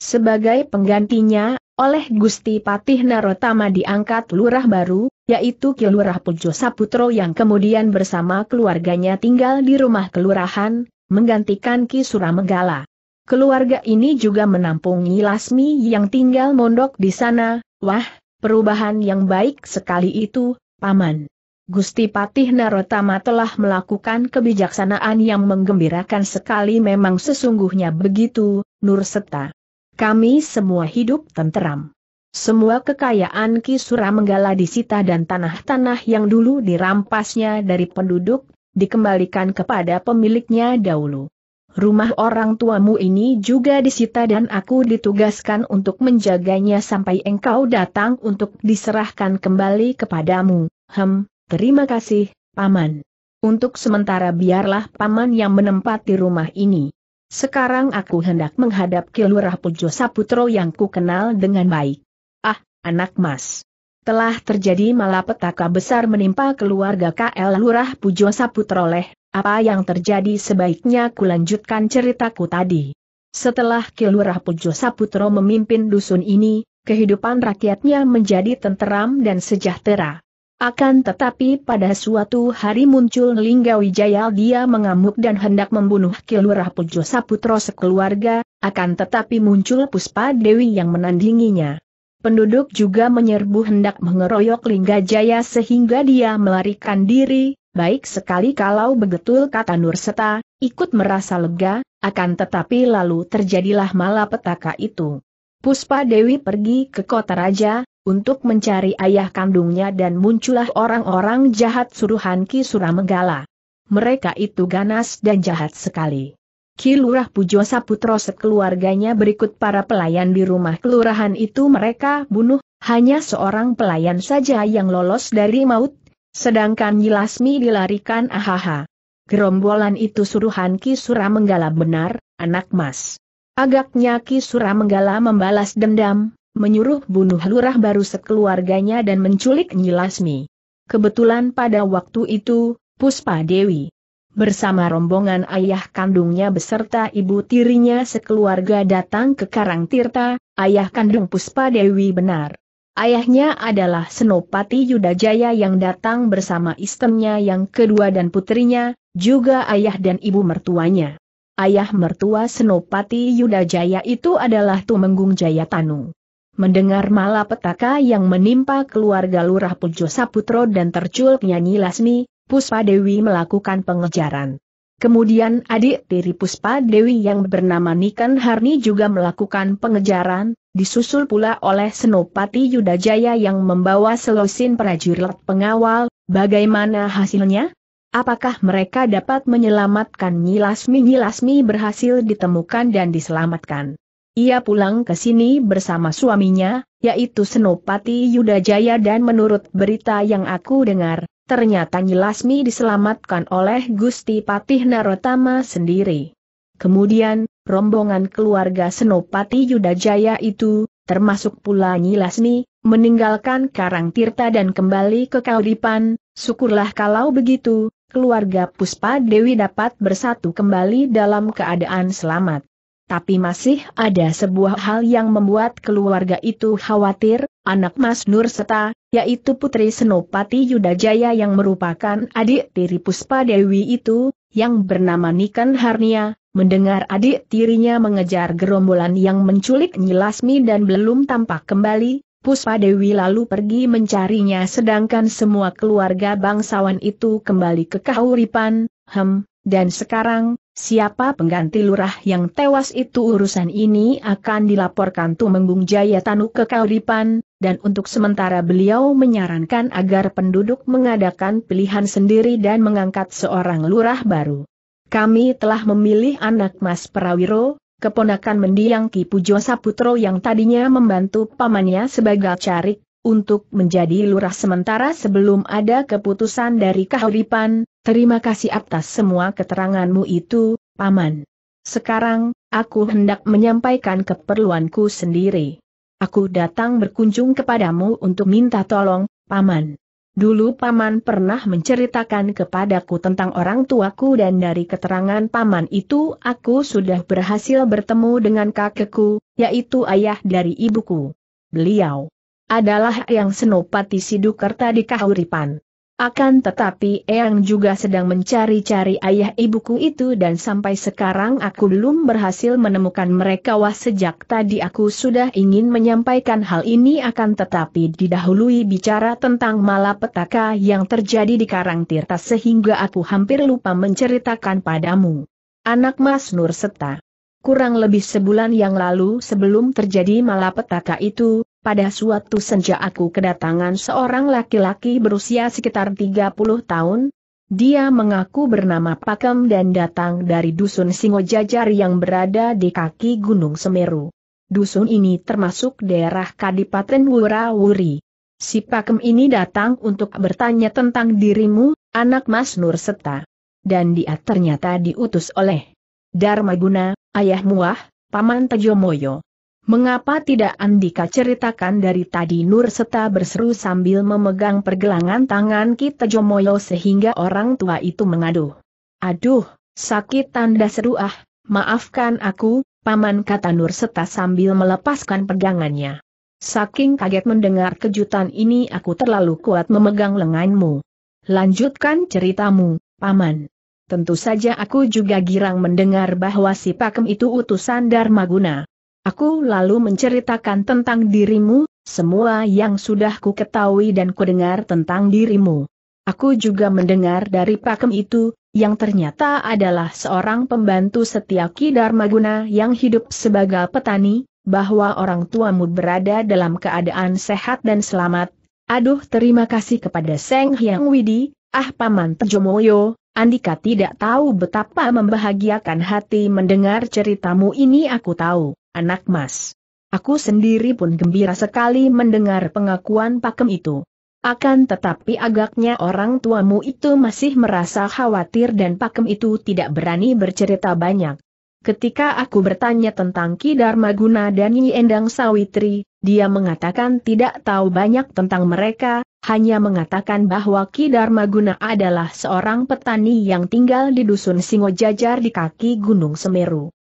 Sebagai penggantinya, oleh Gusti Patih Narotama diangkat lurah baru, yaitu Kilurah Pujo Saputro yang kemudian bersama keluarganya tinggal di rumah kelurahan, menggantikan Ki Suramegala. Keluarga ini juga menampungi Lasmi yang tinggal mondok di sana, wah, perubahan yang baik sekali itu, Paman. Gusti Patih Narotama telah melakukan kebijaksanaan yang menggembirakan sekali memang sesungguhnya begitu, Nurseta. Kami semua hidup tenteram. Semua kekayaan Kisura Menggala disita dan tanah-tanah yang dulu dirampasnya dari penduduk, dikembalikan kepada pemiliknya dahulu. Rumah orang tuamu ini juga disita dan aku ditugaskan untuk menjaganya sampai engkau datang untuk diserahkan kembali kepadamu, hem, Terima kasih, Paman. Untuk sementara biarlah Paman yang menempati rumah ini. Sekarang aku hendak menghadap Kilurah Pujo Saputro yang kukenal dengan baik. Ah, anak mas. Telah terjadi malapetaka besar menimpa keluarga KL Lurah Pujo Saputro leh, apa yang terjadi sebaiknya kulanjutkan ceritaku tadi. Setelah Kilurah Pujo Saputro memimpin dusun ini, kehidupan rakyatnya menjadi tenteram dan sejahtera. Akan tetapi pada suatu hari muncul Lingga Wijaya dia mengamuk dan hendak membunuh Kilurah Pujo Saputro sekeluarga, akan tetapi muncul Puspa Dewi yang menandinginya. Penduduk juga menyerbu hendak mengeroyok Lingga Jaya sehingga dia melarikan diri, baik sekali kalau begitu kata Nurseta, ikut merasa lega, akan tetapi lalu terjadilah malapetaka itu. Puspa Dewi pergi ke kota raja, untuk mencari ayah kandungnya dan muncullah orang-orang jahat suruhan Ki Suramenggala. Mereka itu ganas dan jahat sekali. Ki Lurah Pujo Saputro sekeluarganya berikut para pelayan di rumah kelurahan itu mereka bunuh, hanya seorang pelayan saja yang lolos dari maut, sedangkan Nyilasmi dilarikan ahaha. Gerombolan itu suruhan Ki Suramenggala benar, anak mas. Agaknya Ki Suramenggala membalas dendam, menyuruh bunuh lurah baru sekeluarganya dan menculik Nyilasmi. Kebetulan pada waktu itu, Puspa Dewi bersama rombongan ayah kandungnya beserta ibu tirinya sekeluarga datang ke Karang Tirta, ayah kandung Puspa Dewi benar. Ayahnya adalah Senopati Yudajaya yang datang bersama istrinya yang kedua dan putrinya, juga ayah dan ibu mertuanya. Ayah mertua Senopati Yudajaya itu adalah Tumenggung Jayatanu. Mendengar malapetaka yang menimpa keluarga Lurah Pujo Saputro dan tercul nyanyi Lasmi, Puspa Dewi melakukan pengejaran. Kemudian adik tiri Puspa Dewi yang bernama Niken Harni juga melakukan pengejaran, disusul pula oleh Senopati Yudajaya yang membawa selosin prajurit pengawal, bagaimana hasilnya? Apakah mereka dapat menyelamatkan Nyilasmi? Nyilasmi berhasil ditemukan dan diselamatkan. Ia pulang ke sini bersama suaminya, yaitu Senopati Yudajaya dan menurut berita yang aku dengar, ternyata Nyilasmi diselamatkan oleh Gusti Patih Narotama sendiri. Kemudian, rombongan keluarga Senopati Yudajaya itu, termasuk pula Nyilasmi, meninggalkan Karang Tirta dan kembali ke Kaudipan, syukurlah kalau begitu, keluarga Puspa Dewi dapat bersatu kembali dalam keadaan selamat tapi masih ada sebuah hal yang membuat keluarga itu khawatir, anak Mas Nur Seta, yaitu Putri Senopati Yudajaya yang merupakan adik tiri Puspa Dewi itu, yang bernama Nikan Harnia, mendengar adik tirinya mengejar gerombolan yang menculik Nyilasmi dan belum tampak kembali, Puspa Dewi lalu pergi mencarinya sedangkan semua keluarga bangsawan itu kembali ke Kahuripan, hem, dan sekarang, siapa pengganti lurah yang tewas itu urusan ini akan dilaporkan Tumenggung Jaya Tanu ke Kauripan, dan untuk sementara beliau menyarankan agar penduduk mengadakan pilihan sendiri dan mengangkat seorang lurah baru. Kami telah memilih anak Mas Prawiro, keponakan mendiang Ki Pujo Saputro yang tadinya membantu pamannya sebagai carik, untuk menjadi lurah sementara sebelum ada keputusan dari Kauripan. Terima kasih atas semua keteranganmu itu, Paman. Sekarang, aku hendak menyampaikan keperluanku sendiri. Aku datang berkunjung kepadamu untuk minta tolong, Paman. Dulu Paman pernah menceritakan kepadaku tentang orang tuaku dan dari keterangan Paman itu aku sudah berhasil bertemu dengan kakekku, yaitu ayah dari ibuku. Beliau adalah yang senopati Sidukerta di Kahuripan. Akan tetapi Eyang juga sedang mencari-cari ayah ibuku itu dan sampai sekarang aku belum berhasil menemukan mereka wah sejak tadi aku sudah ingin menyampaikan hal ini akan tetapi didahului bicara tentang malapetaka yang terjadi di Karang Tirta sehingga aku hampir lupa menceritakan padamu. Anak Mas Nur Seta. Kurang lebih sebulan yang lalu sebelum terjadi malapetaka itu, pada suatu senja aku kedatangan seorang laki-laki berusia sekitar 30 tahun, dia mengaku bernama Pakem dan datang dari dusun Singojajar yang berada di kaki Gunung Semeru. Dusun ini termasuk daerah Kadipaten Wurawuri. Si Pakem ini datang untuk bertanya tentang dirimu, anak Mas Nur Seta. Dan dia ternyata diutus oleh Darmaguna, ayah Muah, Paman Tejomoyo. Mengapa tidak Andika ceritakan dari tadi Nur Seta berseru sambil memegang pergelangan tangan kita Jomoyo sehingga orang tua itu mengaduh. Aduh, sakit tanda seru ah, maafkan aku, paman kata Nur Seta sambil melepaskan pegangannya. Saking kaget mendengar kejutan ini aku terlalu kuat memegang lenganmu. Lanjutkan ceritamu, paman. Tentu saja aku juga girang mendengar bahwa si pakem itu utusan Dharmaguna. Aku lalu menceritakan tentang dirimu, semua yang sudah ku ketahui dan kudengar tentang dirimu. Aku juga mendengar dari pakem itu, yang ternyata adalah seorang pembantu setia Ki Dharmaguna yang hidup sebagai petani, bahwa orang tuamu berada dalam keadaan sehat dan selamat. Aduh terima kasih kepada Seng Hyang Widi, ah Paman Tejomoyo, Andika tidak tahu betapa membahagiakan hati mendengar ceritamu ini aku tahu anak mas. Aku sendiri pun gembira sekali mendengar pengakuan pakem itu. Akan tetapi agaknya orang tuamu itu masih merasa khawatir dan pakem itu tidak berani bercerita banyak. Ketika aku bertanya tentang Ki Dharma Guna dan Nyi Endang Sawitri, dia mengatakan tidak tahu banyak tentang mereka, hanya mengatakan bahwa Ki Dharma adalah seorang petani yang tinggal di dusun Singojajar di kaki Gunung Semeru.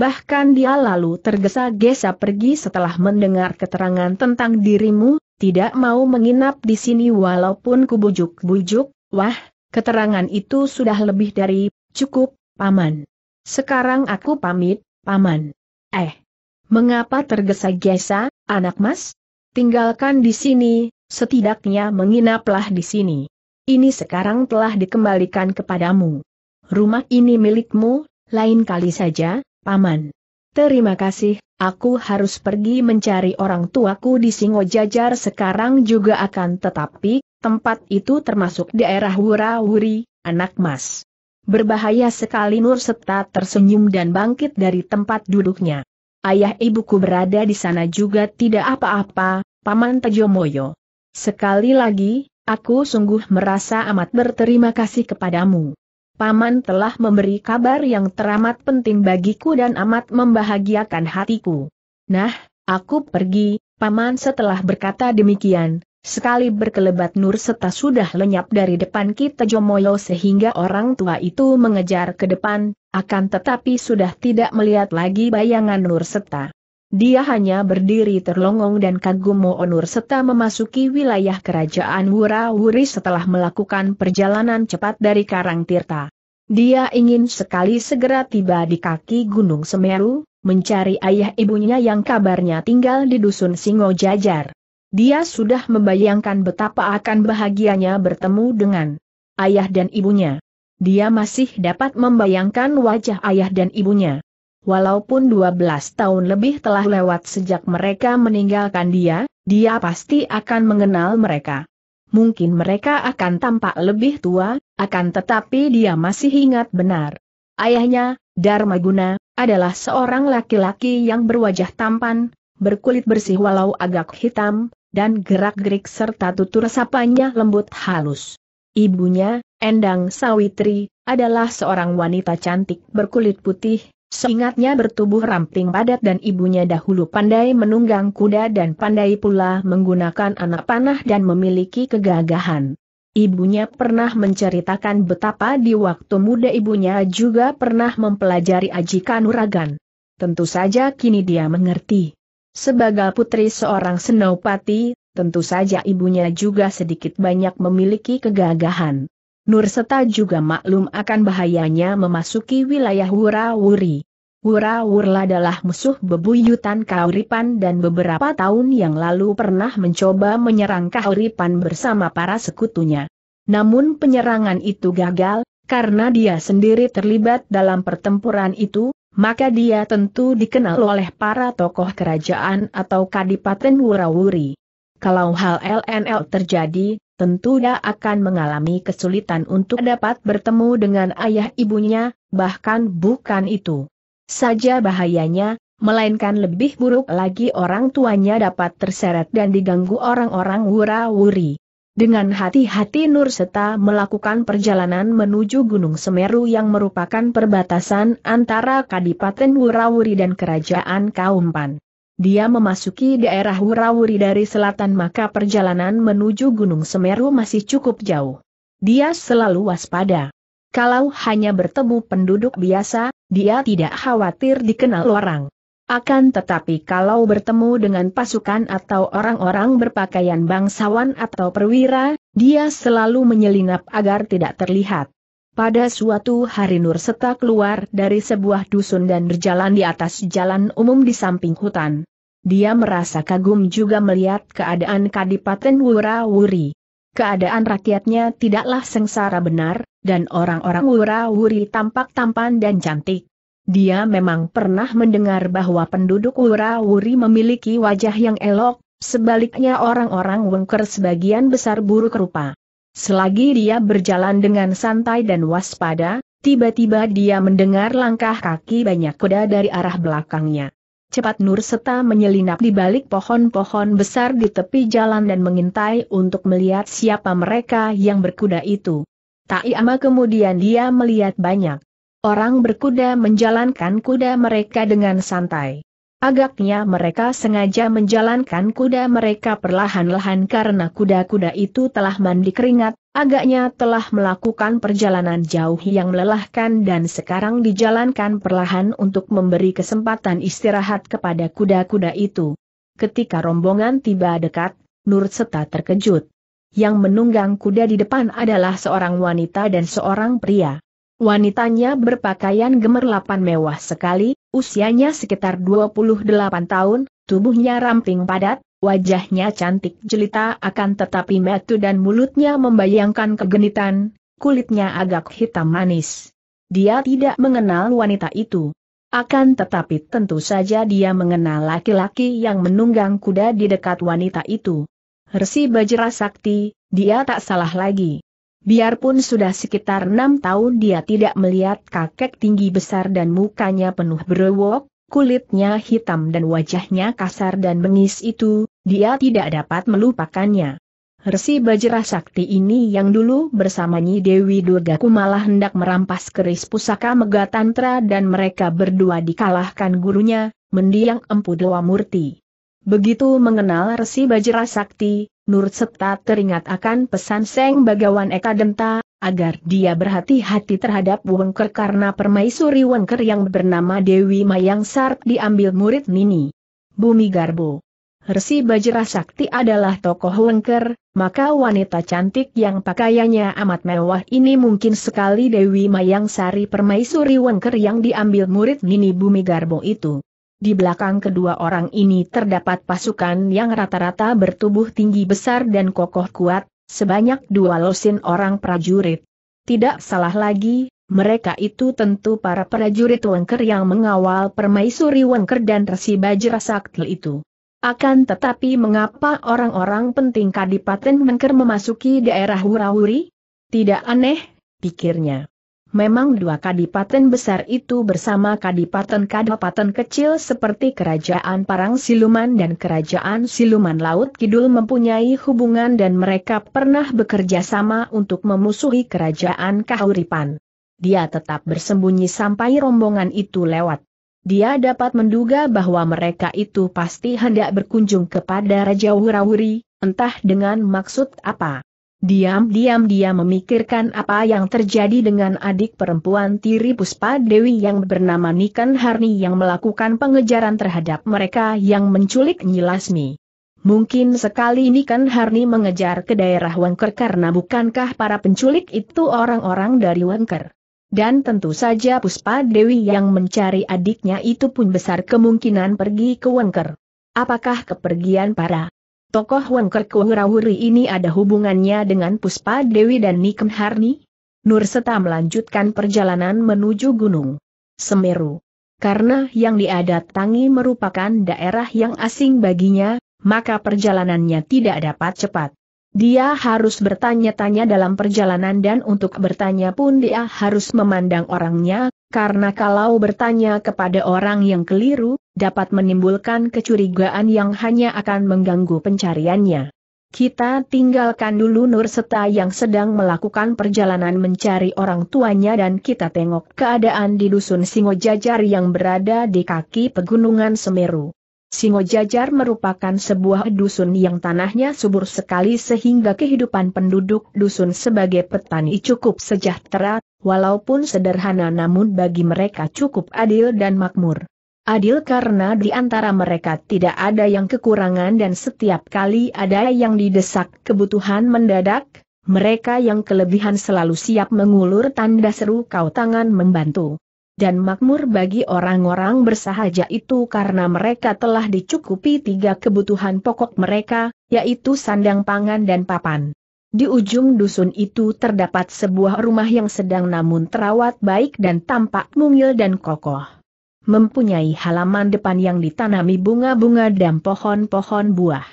Bahkan dia lalu tergesa-gesa pergi setelah mendengar keterangan tentang dirimu, tidak mau menginap di sini walaupun kubujuk-bujuk, wah, keterangan itu sudah lebih dari, cukup, paman. Sekarang aku pamit, paman. Eh, mengapa tergesa-gesa, anak mas? Tinggalkan di sini, setidaknya menginaplah di sini. Ini sekarang telah dikembalikan kepadamu. Rumah ini milikmu, lain kali saja, Paman. Terima kasih, aku harus pergi mencari orang tuaku di Singojajar sekarang juga akan tetapi, tempat itu termasuk daerah Wurawuri, anak mas. Berbahaya sekali Nur Seta tersenyum dan bangkit dari tempat duduknya. Ayah ibuku berada di sana juga tidak apa-apa, Paman Tejomoyo. Sekali lagi, aku sungguh merasa amat berterima kasih kepadamu. Paman telah memberi kabar yang teramat penting bagiku dan amat membahagiakan hatiku. Nah, aku pergi, Paman setelah berkata demikian, Sekali berkelebat Nur Seta sudah lenyap dari depan kita Jomoyo sehingga orang tua itu mengejar ke depan, akan tetapi sudah tidak melihat lagi bayangan Nur Seta. Dia hanya berdiri terlongong dan kagum Mo Onur serta memasuki wilayah kerajaan Wurawuri setelah melakukan perjalanan cepat dari Karang Tirta. Dia ingin sekali segera tiba di kaki Gunung Semeru, mencari ayah ibunya yang kabarnya tinggal di dusun Singo Jajar. Dia sudah membayangkan betapa akan bahagianya bertemu dengan ayah dan ibunya. Dia masih dapat membayangkan wajah ayah dan ibunya. Walaupun 12 tahun lebih telah lewat sejak mereka meninggalkan dia, dia pasti akan mengenal mereka. Mungkin mereka akan tampak lebih tua, akan tetapi dia masih ingat benar. Ayahnya, Darmaguna, adalah seorang laki-laki yang berwajah tampan, berkulit bersih walau agak hitam, dan gerak-gerik serta tutur sapanya lembut halus. Ibunya, Endang Sawitri, adalah seorang wanita cantik berkulit putih, Seingatnya bertubuh ramping padat dan ibunya dahulu pandai menunggang kuda dan pandai pula menggunakan anak panah dan memiliki kegagahan. Ibunya pernah menceritakan betapa di waktu muda ibunya juga pernah mempelajari aji kanuragan. Tentu saja kini dia mengerti. Sebagai putri seorang senopati, tentu saja ibunya juga sedikit banyak memiliki kegagahan. Nurseta juga maklum akan bahayanya memasuki wilayah Wura-Wuri. Wura-Wurla adalah musuh bebuyutan Kauripan dan beberapa tahun yang lalu pernah mencoba menyerang Kauripan bersama para sekutunya. Namun penyerangan itu gagal, karena dia sendiri terlibat dalam pertempuran itu, maka dia tentu dikenal oleh para tokoh kerajaan atau kadipaten Wurawuri. Kalau hal LNL terjadi, tentu dia akan mengalami kesulitan untuk dapat bertemu dengan ayah ibunya, bahkan bukan itu saja bahayanya, melainkan lebih buruk lagi orang tuanya dapat terseret dan diganggu orang-orang wura-wuri. Dengan hati-hati Nur Seta melakukan perjalanan menuju Gunung Semeru yang merupakan perbatasan antara Kadipaten Wurawuri dan Kerajaan Kaumpan dia memasuki daerah Wurawuri dari selatan maka perjalanan menuju Gunung Semeru masih cukup jauh. Dia selalu waspada. Kalau hanya bertemu penduduk biasa, dia tidak khawatir dikenal orang. Akan tetapi kalau bertemu dengan pasukan atau orang-orang berpakaian bangsawan atau perwira, dia selalu menyelinap agar tidak terlihat. Pada suatu hari Nur Seta keluar dari sebuah dusun dan berjalan di atas jalan umum di samping hutan. Dia merasa kagum juga melihat keadaan Kadipaten Wurawuri. Keadaan rakyatnya tidaklah sengsara benar, dan orang-orang Wurawuri tampak tampan dan cantik. Dia memang pernah mendengar bahwa penduduk Wurawuri memiliki wajah yang elok, sebaliknya orang-orang Wengker sebagian besar buruk rupa. Selagi dia berjalan dengan santai dan waspada, tiba-tiba dia mendengar langkah kaki banyak kuda dari arah belakangnya. Cepat Nur Seta menyelinap di balik pohon-pohon besar di tepi jalan dan mengintai untuk melihat siapa mereka yang berkuda itu. Tak lama kemudian dia melihat banyak orang berkuda menjalankan kuda mereka dengan santai. Agaknya mereka sengaja menjalankan kuda mereka perlahan-lahan karena kuda-kuda itu telah mandi keringat, agaknya telah melakukan perjalanan jauh yang melelahkan dan sekarang dijalankan perlahan untuk memberi kesempatan istirahat kepada kuda-kuda itu. Ketika rombongan tiba dekat, Nur Seta terkejut. Yang menunggang kuda di depan adalah seorang wanita dan seorang pria. Wanitanya berpakaian gemerlapan mewah sekali, Usianya sekitar 28 tahun, tubuhnya ramping padat, wajahnya cantik jelita akan tetapi metu dan mulutnya membayangkan kegenitan, kulitnya agak hitam manis. Dia tidak mengenal wanita itu. Akan tetapi tentu saja dia mengenal laki-laki yang menunggang kuda di dekat wanita itu. Resi Bajra Sakti, dia tak salah lagi. Biarpun sudah sekitar enam tahun dia tidak melihat kakek tinggi besar dan mukanya penuh berewok, kulitnya hitam dan wajahnya kasar dan bengis itu, dia tidak dapat melupakannya. Resi Bajra Sakti ini yang dulu bersamanya Dewi Durga malah hendak merampas keris pusaka Tantra dan mereka berdua dikalahkan gurunya, mendiang Empu Dewa Murti. Begitu mengenal Resi Bajra Sakti, Nur Septa teringat akan pesan Seng Bagawan Eka Denta, agar dia berhati-hati terhadap Wengker karena permaisuri Wengker yang bernama Dewi Mayang Sart diambil murid Nini. Bumi Garbo. Resi Bajra Sakti adalah tokoh Wengker, maka wanita cantik yang pakaiannya amat mewah ini mungkin sekali Dewi Mayang Sari permaisuri Wengker yang diambil murid Nini Bumi Garbo itu. Di belakang kedua orang ini terdapat pasukan yang rata-rata bertubuh tinggi besar dan kokoh kuat, sebanyak dua losin orang prajurit. Tidak salah lagi, mereka itu tentu para prajurit Wengker yang mengawal permaisuri Wengker dan Resi Bajra Bajrasakti itu. Akan tetapi mengapa orang-orang penting Kadipaten Wengker memasuki daerah Hurawuri? Tidak aneh, pikirnya. Memang dua kadipaten besar itu bersama kadipaten-kadipaten kecil seperti Kerajaan Parang Siluman dan Kerajaan Siluman Laut Kidul mempunyai hubungan dan mereka pernah bekerja sama untuk memusuhi Kerajaan Kahuripan. Dia tetap bersembunyi sampai rombongan itu lewat. Dia dapat menduga bahwa mereka itu pasti hendak berkunjung kepada Raja Wurawuri, entah dengan maksud apa. Diam-diam dia memikirkan apa yang terjadi dengan adik perempuan Tiri Puspa Dewi yang bernama Nikan Harni yang melakukan pengejaran terhadap mereka yang menculik Nyilasmi. Mungkin sekali Niken Harni mengejar ke daerah Wengker karena bukankah para penculik itu orang-orang dari Wengker. Dan tentu saja Puspa Dewi yang mencari adiknya itu pun besar kemungkinan pergi ke Wengker. Apakah kepergian para tokoh Wang Kerkung ini ada hubungannya dengan Puspa Dewi dan Nikem Harni? Nur Seta melanjutkan perjalanan menuju Gunung Semeru. Karena yang diadatangi merupakan daerah yang asing baginya, maka perjalanannya tidak dapat cepat. Dia harus bertanya-tanya dalam perjalanan dan untuk bertanya pun dia harus memandang orangnya, karena kalau bertanya kepada orang yang keliru, dapat menimbulkan kecurigaan yang hanya akan mengganggu pencariannya. Kita tinggalkan dulu Nur Seta yang sedang melakukan perjalanan mencari orang tuanya dan kita tengok keadaan di dusun Singojajar yang berada di kaki pegunungan Semeru. Singojajar merupakan sebuah dusun yang tanahnya subur sekali sehingga kehidupan penduduk dusun sebagai petani cukup sejahtera, walaupun sederhana namun bagi mereka cukup adil dan makmur. Adil karena di antara mereka tidak ada yang kekurangan dan setiap kali ada yang didesak kebutuhan mendadak, mereka yang kelebihan selalu siap mengulur tanda seru kau tangan membantu dan makmur bagi orang-orang bersahaja itu karena mereka telah dicukupi tiga kebutuhan pokok mereka, yaitu sandang pangan dan papan. Di ujung dusun itu terdapat sebuah rumah yang sedang namun terawat baik dan tampak mungil dan kokoh. Mempunyai halaman depan yang ditanami bunga-bunga dan pohon-pohon buah.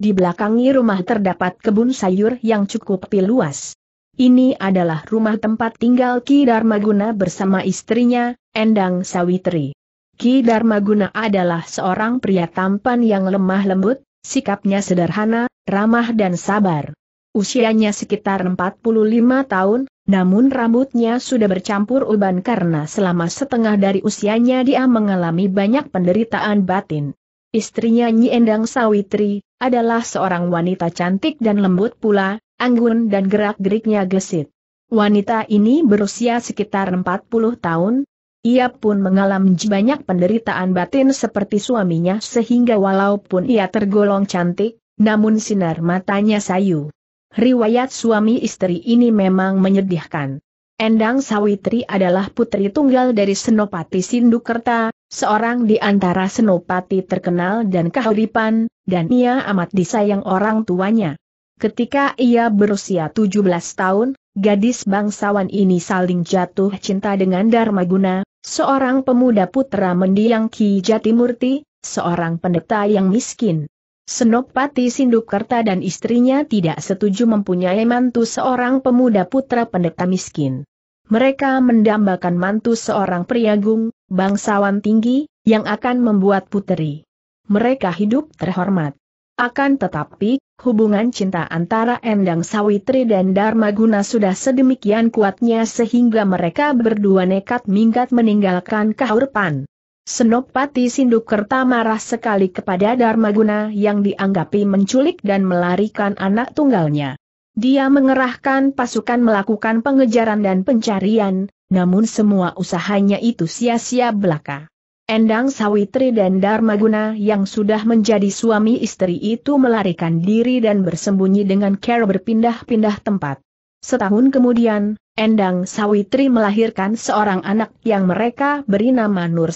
Di belakangi rumah terdapat kebun sayur yang cukup luas. Ini adalah rumah tempat tinggal Ki Darmaguna bersama istrinya, Endang Sawitri. Ki Darmaguna adalah seorang pria tampan yang lemah lembut, sikapnya sederhana, ramah dan sabar. Usianya sekitar 45 tahun, namun rambutnya sudah bercampur uban karena selama setengah dari usianya dia mengalami banyak penderitaan batin. Istrinya Nyi Endang Sawitri, adalah seorang wanita cantik dan lembut pula, anggun dan gerak-geriknya gesit. Wanita ini berusia sekitar 40 tahun, ia pun mengalami banyak penderitaan batin seperti suaminya sehingga walaupun ia tergolong cantik, namun sinar matanya sayu. Riwayat suami istri ini memang menyedihkan. Endang Sawitri adalah putri tunggal dari Senopati Sindukerta, seorang di antara senopati terkenal dan kahuripan, dan ia amat disayang orang tuanya. Ketika ia berusia 17 tahun, gadis bangsawan ini saling jatuh cinta dengan Dharma Guna, seorang pemuda putra mendiang Ki Jatimurti, seorang pendeta yang miskin. Senopati Sindukerta dan istrinya tidak setuju mempunyai mantu seorang pemuda putra pendeta miskin. Mereka mendambakan mantu seorang priagung, bangsawan tinggi, yang akan membuat puteri. Mereka hidup terhormat. Akan tetapi, hubungan cinta antara Endang Sawitri dan Dharma sudah sedemikian kuatnya sehingga mereka berdua nekat minggat meninggalkan kahurpan. Senopati Sindukerta marah sekali kepada Darmaguna yang dianggapi menculik dan melarikan anak tunggalnya. Dia mengerahkan pasukan melakukan pengejaran dan pencarian, namun semua usahanya itu sia-sia belaka. Endang Sawitri dan Darmaguna yang sudah menjadi suami istri itu melarikan diri dan bersembunyi dengan care berpindah-pindah tempat. Setahun kemudian, Endang Sawitri melahirkan seorang anak yang mereka beri nama Nur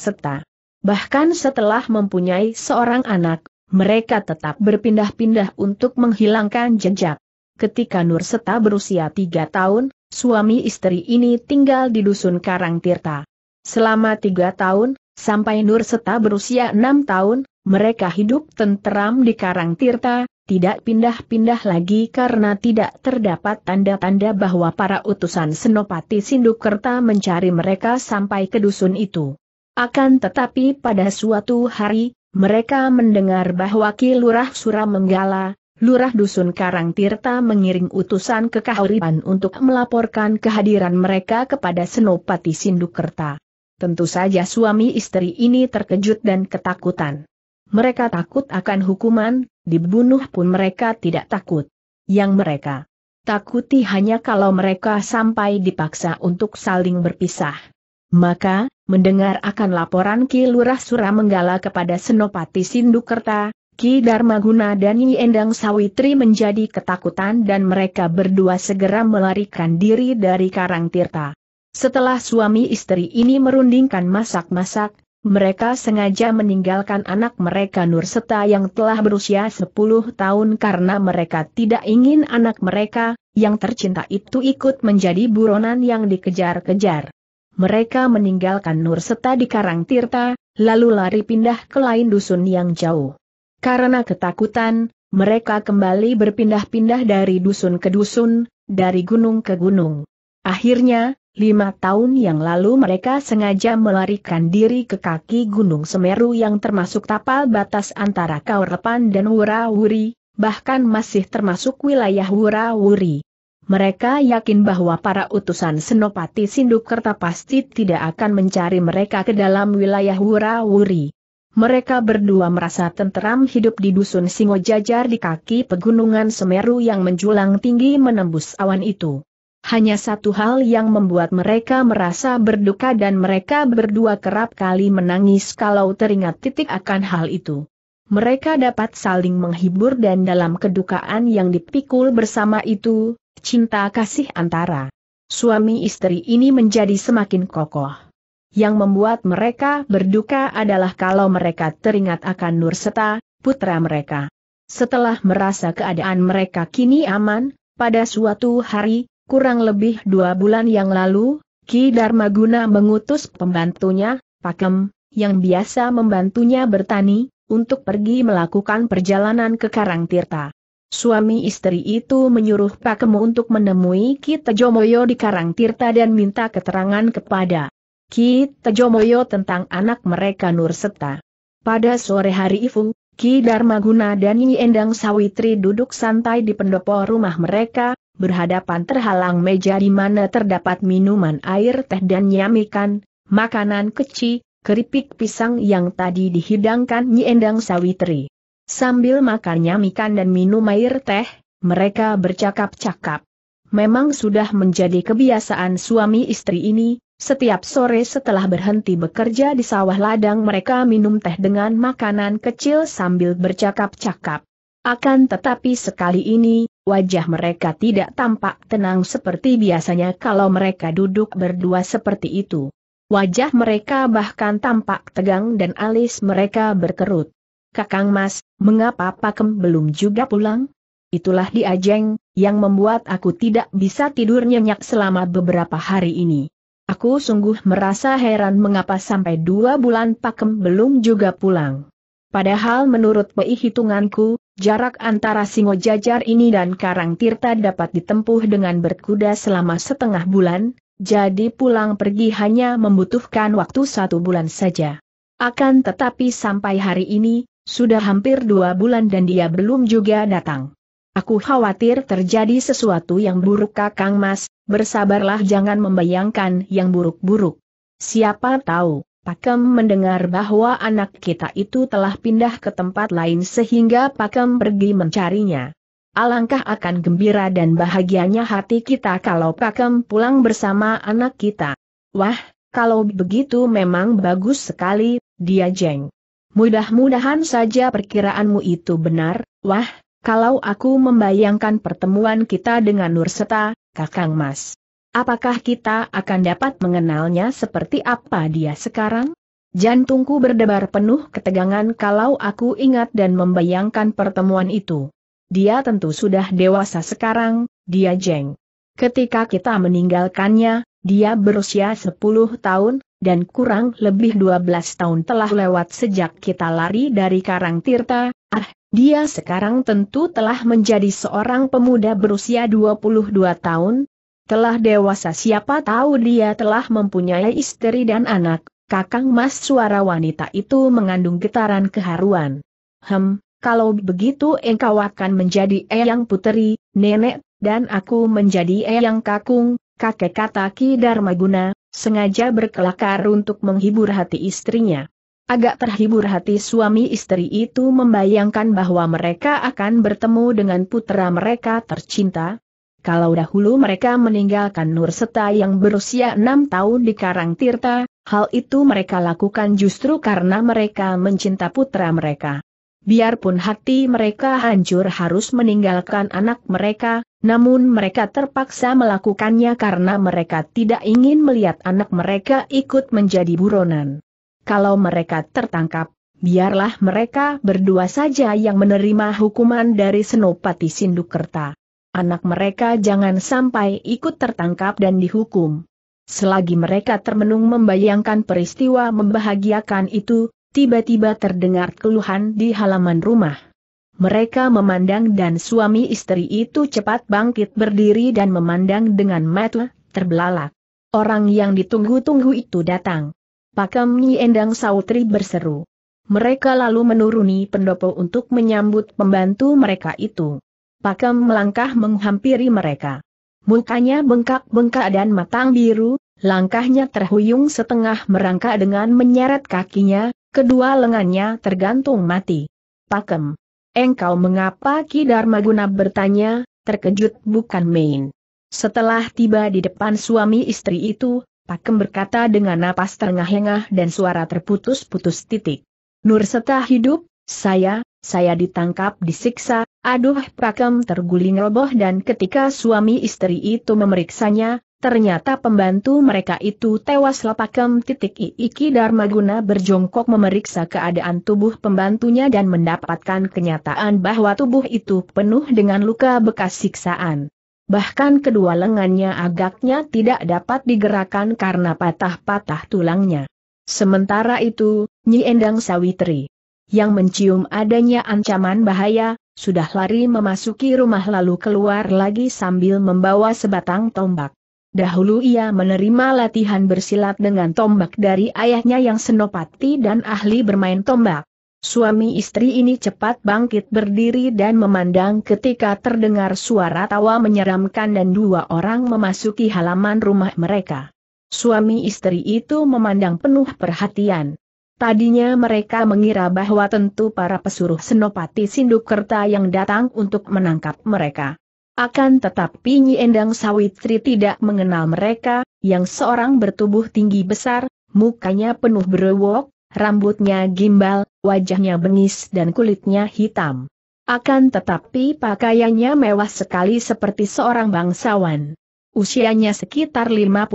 Bahkan setelah mempunyai seorang anak, mereka tetap berpindah-pindah untuk menghilangkan jejak. Ketika Nur berusia tiga tahun, suami istri ini tinggal di dusun Karang Tirta. Selama tiga tahun, Sampai Nur Seta berusia enam tahun, mereka hidup tenteram di Karang Tirta, tidak pindah-pindah lagi karena tidak terdapat tanda-tanda bahwa para utusan Senopati Sindukerta mencari mereka sampai ke dusun itu. Akan tetapi pada suatu hari, mereka mendengar bahwa Ki Lurah Suramenggala, Lurah Dusun Karang Tirta mengiring utusan ke Kahuripan untuk melaporkan kehadiran mereka kepada Senopati Sindukerta. Tentu saja suami istri ini terkejut dan ketakutan. Mereka takut akan hukuman, dibunuh pun mereka tidak takut. Yang mereka takuti hanya kalau mereka sampai dipaksa untuk saling berpisah. Maka, mendengar akan laporan Ki Lurah Menggala kepada Senopati Sindukerta, Ki Darmaguna dan Nyi Endang Sawitri menjadi ketakutan dan mereka berdua segera melarikan diri dari Karang Tirta. Setelah suami istri ini merundingkan masak-masak, mereka sengaja meninggalkan anak mereka Nurseta yang telah berusia 10 tahun karena mereka tidak ingin anak mereka, yang tercinta itu ikut menjadi buronan yang dikejar-kejar. Mereka meninggalkan Nurseta di Karang Tirta, lalu lari pindah ke lain dusun yang jauh. Karena ketakutan, mereka kembali berpindah-pindah dari dusun ke dusun, dari gunung ke gunung. Akhirnya, Lima tahun yang lalu mereka sengaja melarikan diri ke kaki Gunung Semeru yang termasuk tapal batas antara Kaurepan dan Wurawuri, bahkan masih termasuk wilayah Wurawuri. Mereka yakin bahwa para utusan Senopati Sindukerta pasti tidak akan mencari mereka ke dalam wilayah Wurawuri. Mereka berdua merasa tenteram hidup di dusun Singojajar di kaki pegunungan Semeru yang menjulang tinggi menembus awan itu. Hanya satu hal yang membuat mereka merasa berduka dan mereka berdua kerap kali menangis kalau teringat titik akan hal itu. Mereka dapat saling menghibur dan dalam kedukaan yang dipikul bersama itu, cinta kasih antara suami istri ini menjadi semakin kokoh. Yang membuat mereka berduka adalah kalau mereka teringat akan Nur Seta, putra mereka. Setelah merasa keadaan mereka kini aman, pada suatu hari, kurang lebih dua bulan yang lalu, Ki Darmaguna mengutus pembantunya, Pakem, yang biasa membantunya bertani, untuk pergi melakukan perjalanan ke Karang Tirta. Suami istri itu menyuruh Pakem untuk menemui Ki Tejomoyo di Karang Tirta dan minta keterangan kepada Ki Tejomoyo tentang anak mereka Nurseta. Pada sore hari itu, Ki Darmaguna dan Nyi Endang Sawitri duduk santai di pendopo rumah mereka, berhadapan terhalang meja di mana terdapat minuman air teh dan nyamikan, makanan kecil, keripik pisang yang tadi dihidangkan Nyi Endang Sawitri. Sambil makan nyamikan dan minum air teh, mereka bercakap-cakap. Memang sudah menjadi kebiasaan suami istri ini, setiap sore setelah berhenti bekerja di sawah ladang mereka minum teh dengan makanan kecil sambil bercakap-cakap. Akan tetapi sekali ini, Wajah mereka tidak tampak tenang seperti biasanya kalau mereka duduk berdua seperti itu. Wajah mereka bahkan tampak tegang dan alis mereka berkerut. Kakang Mas, mengapa Pakem belum juga pulang? Itulah dia Jeng, yang membuat aku tidak bisa tidur nyenyak selama beberapa hari ini. Aku sungguh merasa heran mengapa sampai dua bulan Pakem belum juga pulang. Padahal menurut perhitunganku, jarak antara Singo Jajar ini dan Karang Tirta dapat ditempuh dengan berkuda selama setengah bulan, jadi pulang pergi hanya membutuhkan waktu satu bulan saja. Akan tetapi sampai hari ini, sudah hampir dua bulan dan dia belum juga datang. Aku khawatir terjadi sesuatu yang buruk kakang mas, bersabarlah jangan membayangkan yang buruk-buruk. Siapa tahu. Pakem mendengar bahwa anak kita itu telah pindah ke tempat lain sehingga Pakem pergi mencarinya. Alangkah akan gembira dan bahagianya hati kita kalau Pakem pulang bersama anak kita. Wah, kalau begitu memang bagus sekali, dia jeng. Mudah-mudahan saja perkiraanmu itu benar, wah, kalau aku membayangkan pertemuan kita dengan Nurseta, Kakang Mas. Apakah kita akan dapat mengenalnya seperti apa dia sekarang? Jantungku berdebar penuh ketegangan kalau aku ingat dan membayangkan pertemuan itu. Dia tentu sudah dewasa sekarang, dia jeng. Ketika kita meninggalkannya, dia berusia 10 tahun, dan kurang lebih 12 tahun telah lewat sejak kita lari dari Karang Tirta, ah, dia sekarang tentu telah menjadi seorang pemuda berusia 22 tahun, telah dewasa siapa tahu dia telah mempunyai istri dan anak, kakang mas suara wanita itu mengandung getaran keharuan. Hem, kalau begitu engkau akan menjadi eyang puteri, nenek, dan aku menjadi eyang kakung, kakek kata Ki Darmaguna, sengaja berkelakar untuk menghibur hati istrinya. Agak terhibur hati suami istri itu membayangkan bahwa mereka akan bertemu dengan putra mereka tercinta, kalau dahulu mereka meninggalkan Nur Seta yang berusia enam tahun di Karang Tirta, hal itu mereka lakukan justru karena mereka mencinta putra mereka. Biarpun hati mereka hancur harus meninggalkan anak mereka, namun mereka terpaksa melakukannya karena mereka tidak ingin melihat anak mereka ikut menjadi buronan. Kalau mereka tertangkap, biarlah mereka berdua saja yang menerima hukuman dari Senopati Sindukerta anak mereka jangan sampai ikut tertangkap dan dihukum. Selagi mereka termenung membayangkan peristiwa membahagiakan itu, tiba-tiba terdengar keluhan di halaman rumah. Mereka memandang dan suami istri itu cepat bangkit berdiri dan memandang dengan mata terbelalak. Orang yang ditunggu-tunggu itu datang. Pakem Nyi Endang Sautri berseru. Mereka lalu menuruni pendopo untuk menyambut pembantu mereka itu. Pakem melangkah menghampiri mereka. Mukanya bengkak-bengkak dan matang biru, langkahnya terhuyung setengah merangkak dengan menyeret kakinya, kedua lengannya tergantung mati. Pakem. Engkau mengapa Ki Dharma Guna bertanya, terkejut bukan main. Setelah tiba di depan suami istri itu, Pakem berkata dengan napas terengah-engah dan suara terputus-putus titik. Nur setah hidup, saya, saya ditangkap disiksa, aduh pakem terguling roboh dan ketika suami istri itu memeriksanya, ternyata pembantu mereka itu tewas lapakem. titik Iki Darmaguna berjongkok memeriksa keadaan tubuh pembantunya dan mendapatkan kenyataan bahwa tubuh itu penuh dengan luka bekas siksaan. Bahkan kedua lengannya agaknya tidak dapat digerakkan karena patah-patah tulangnya. Sementara itu, Nyi Endang Sawitri yang mencium adanya ancaman bahaya, sudah lari memasuki rumah lalu keluar lagi sambil membawa sebatang tombak. Dahulu ia menerima latihan bersilat dengan tombak dari ayahnya yang senopati dan ahli bermain tombak. Suami istri ini cepat bangkit berdiri dan memandang ketika terdengar suara tawa menyeramkan dan dua orang memasuki halaman rumah mereka. Suami istri itu memandang penuh perhatian. Tadinya mereka mengira bahwa tentu para pesuruh Senopati Sindukerta yang datang untuk menangkap mereka. Akan tetapi Nyi Endang Sawitri tidak mengenal mereka, yang seorang bertubuh tinggi besar, mukanya penuh berewok, rambutnya gimbal, wajahnya bengis dan kulitnya hitam. Akan tetapi pakaiannya mewah sekali seperti seorang bangsawan. Usianya sekitar 55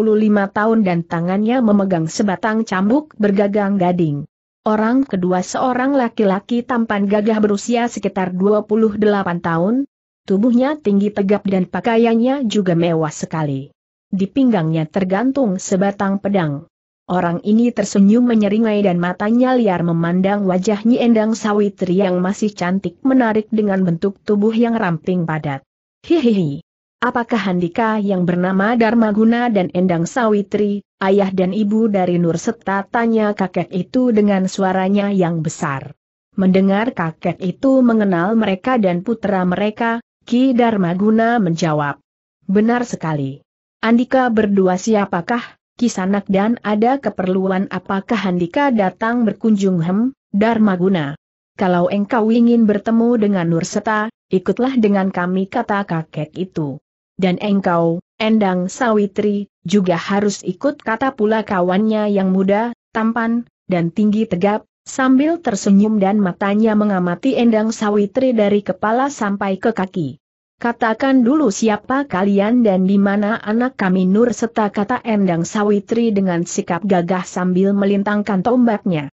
tahun dan tangannya memegang sebatang cambuk bergagang gading. Orang kedua seorang laki-laki tampan gagah berusia sekitar 28 tahun, tubuhnya tinggi tegap dan pakaiannya juga mewah sekali. Di pinggangnya tergantung sebatang pedang. Orang ini tersenyum menyeringai dan matanya liar memandang wajah Nyi Endang Sawitri yang masih cantik menarik dengan bentuk tubuh yang ramping padat. Hihihi. Apakah Handika yang bernama Darmaguna dan Endang Sawitri, ayah dan ibu dari Nur Seta tanya kakek itu dengan suaranya yang besar. Mendengar kakek itu mengenal mereka dan putra mereka, Ki Darmaguna menjawab. Benar sekali. Andika berdua siapakah, Kisanak dan ada keperluan apakah Handika datang berkunjung hem, Darmaguna. Kalau engkau ingin bertemu dengan Nur Seta, ikutlah dengan kami kata kakek itu dan engkau, Endang Sawitri, juga harus ikut kata pula kawannya yang muda, tampan, dan tinggi tegap, sambil tersenyum dan matanya mengamati Endang Sawitri dari kepala sampai ke kaki. Katakan dulu siapa kalian dan di mana anak kami Nur serta kata Endang Sawitri dengan sikap gagah sambil melintangkan tombaknya.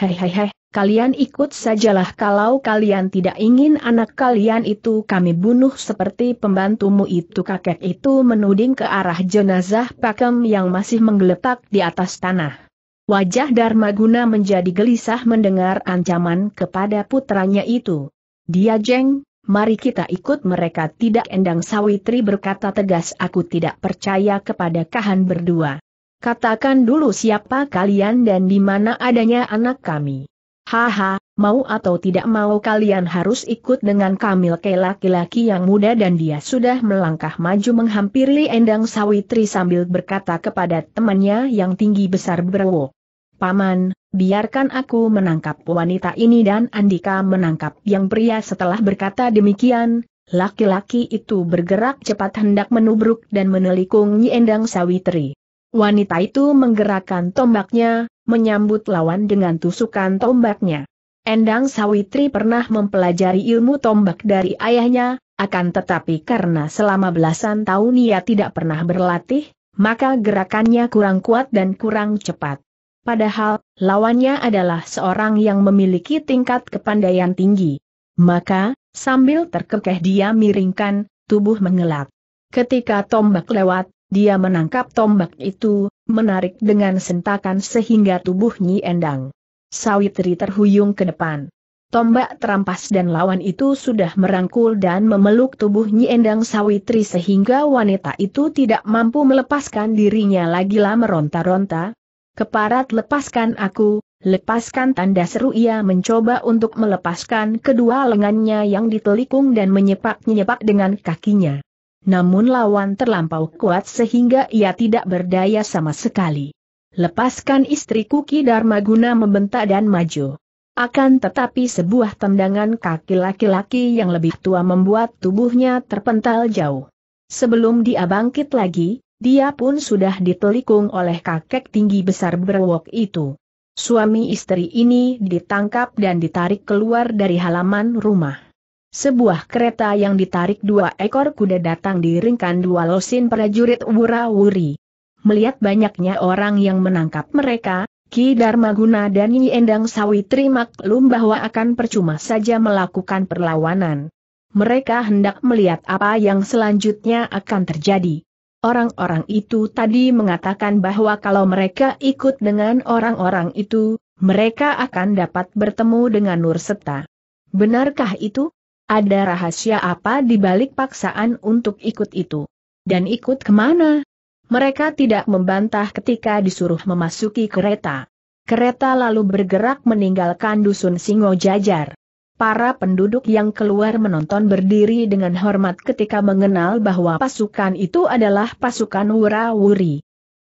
Hei hei hei, kalian ikut sajalah kalau kalian tidak ingin anak kalian itu kami bunuh seperti pembantumu itu kakek itu menuding ke arah jenazah pakem yang masih menggeletak di atas tanah. Wajah Darmaguna menjadi gelisah mendengar ancaman kepada putranya itu. Dia jeng, mari kita ikut mereka tidak endang Sawitri berkata tegas aku tidak percaya kepada kahan berdua. Katakan dulu siapa kalian dan di mana adanya anak kami. Haha, mau atau tidak mau kalian harus ikut dengan Kamil ke laki-laki yang muda dan dia sudah melangkah maju menghampiri Endang Sawitri sambil berkata kepada temannya yang tinggi besar berwo. Paman, biarkan aku menangkap wanita ini dan Andika menangkap yang pria setelah berkata demikian, laki-laki itu bergerak cepat hendak menubruk dan menelikung Endang Sawitri. Wanita itu menggerakkan tombaknya, menyambut lawan dengan tusukan tombaknya. Endang Sawitri pernah mempelajari ilmu tombak dari ayahnya, akan tetapi karena selama belasan tahun ia tidak pernah berlatih, maka gerakannya kurang kuat dan kurang cepat. Padahal, lawannya adalah seorang yang memiliki tingkat kepandaian tinggi. Maka, sambil terkekeh dia miringkan, tubuh mengelak. Ketika tombak lewat, dia menangkap tombak itu, menarik dengan sentakan sehingga tubuh Nyi Endang. Sawitri terhuyung ke depan. Tombak terampas dan lawan itu sudah merangkul dan memeluk tubuh Nyi Endang Sawitri sehingga wanita itu tidak mampu melepaskan dirinya lah meronta-ronta. Keparat lepaskan aku, lepaskan tanda seru ia mencoba untuk melepaskan kedua lengannya yang ditelikung dan menyepak-nyepak dengan kakinya namun lawan terlampau kuat sehingga ia tidak berdaya sama sekali. Lepaskan istriku Ki Darmaguna membentak dan maju. Akan tetapi sebuah tendangan kaki laki-laki yang lebih tua membuat tubuhnya terpental jauh. Sebelum dia bangkit lagi, dia pun sudah ditelikung oleh kakek tinggi besar berwok itu. Suami istri ini ditangkap dan ditarik keluar dari halaman rumah. Sebuah kereta yang ditarik dua ekor kuda datang diringkan dua losin prajurit wura-wuri. Melihat banyaknya orang yang menangkap mereka, Ki Darmaguna dan Nyi Endang Sawitri maklum bahwa akan percuma saja melakukan perlawanan. Mereka hendak melihat apa yang selanjutnya akan terjadi. Orang-orang itu tadi mengatakan bahwa kalau mereka ikut dengan orang-orang itu, mereka akan dapat bertemu dengan Nur Septa. Benarkah itu? Ada rahasia apa di balik paksaan untuk ikut itu? Dan ikut kemana? Mereka tidak membantah ketika disuruh memasuki kereta. Kereta lalu bergerak meninggalkan dusun Singo Jajar. Para penduduk yang keluar menonton berdiri dengan hormat ketika mengenal bahwa pasukan itu adalah pasukan Wura-Wuri.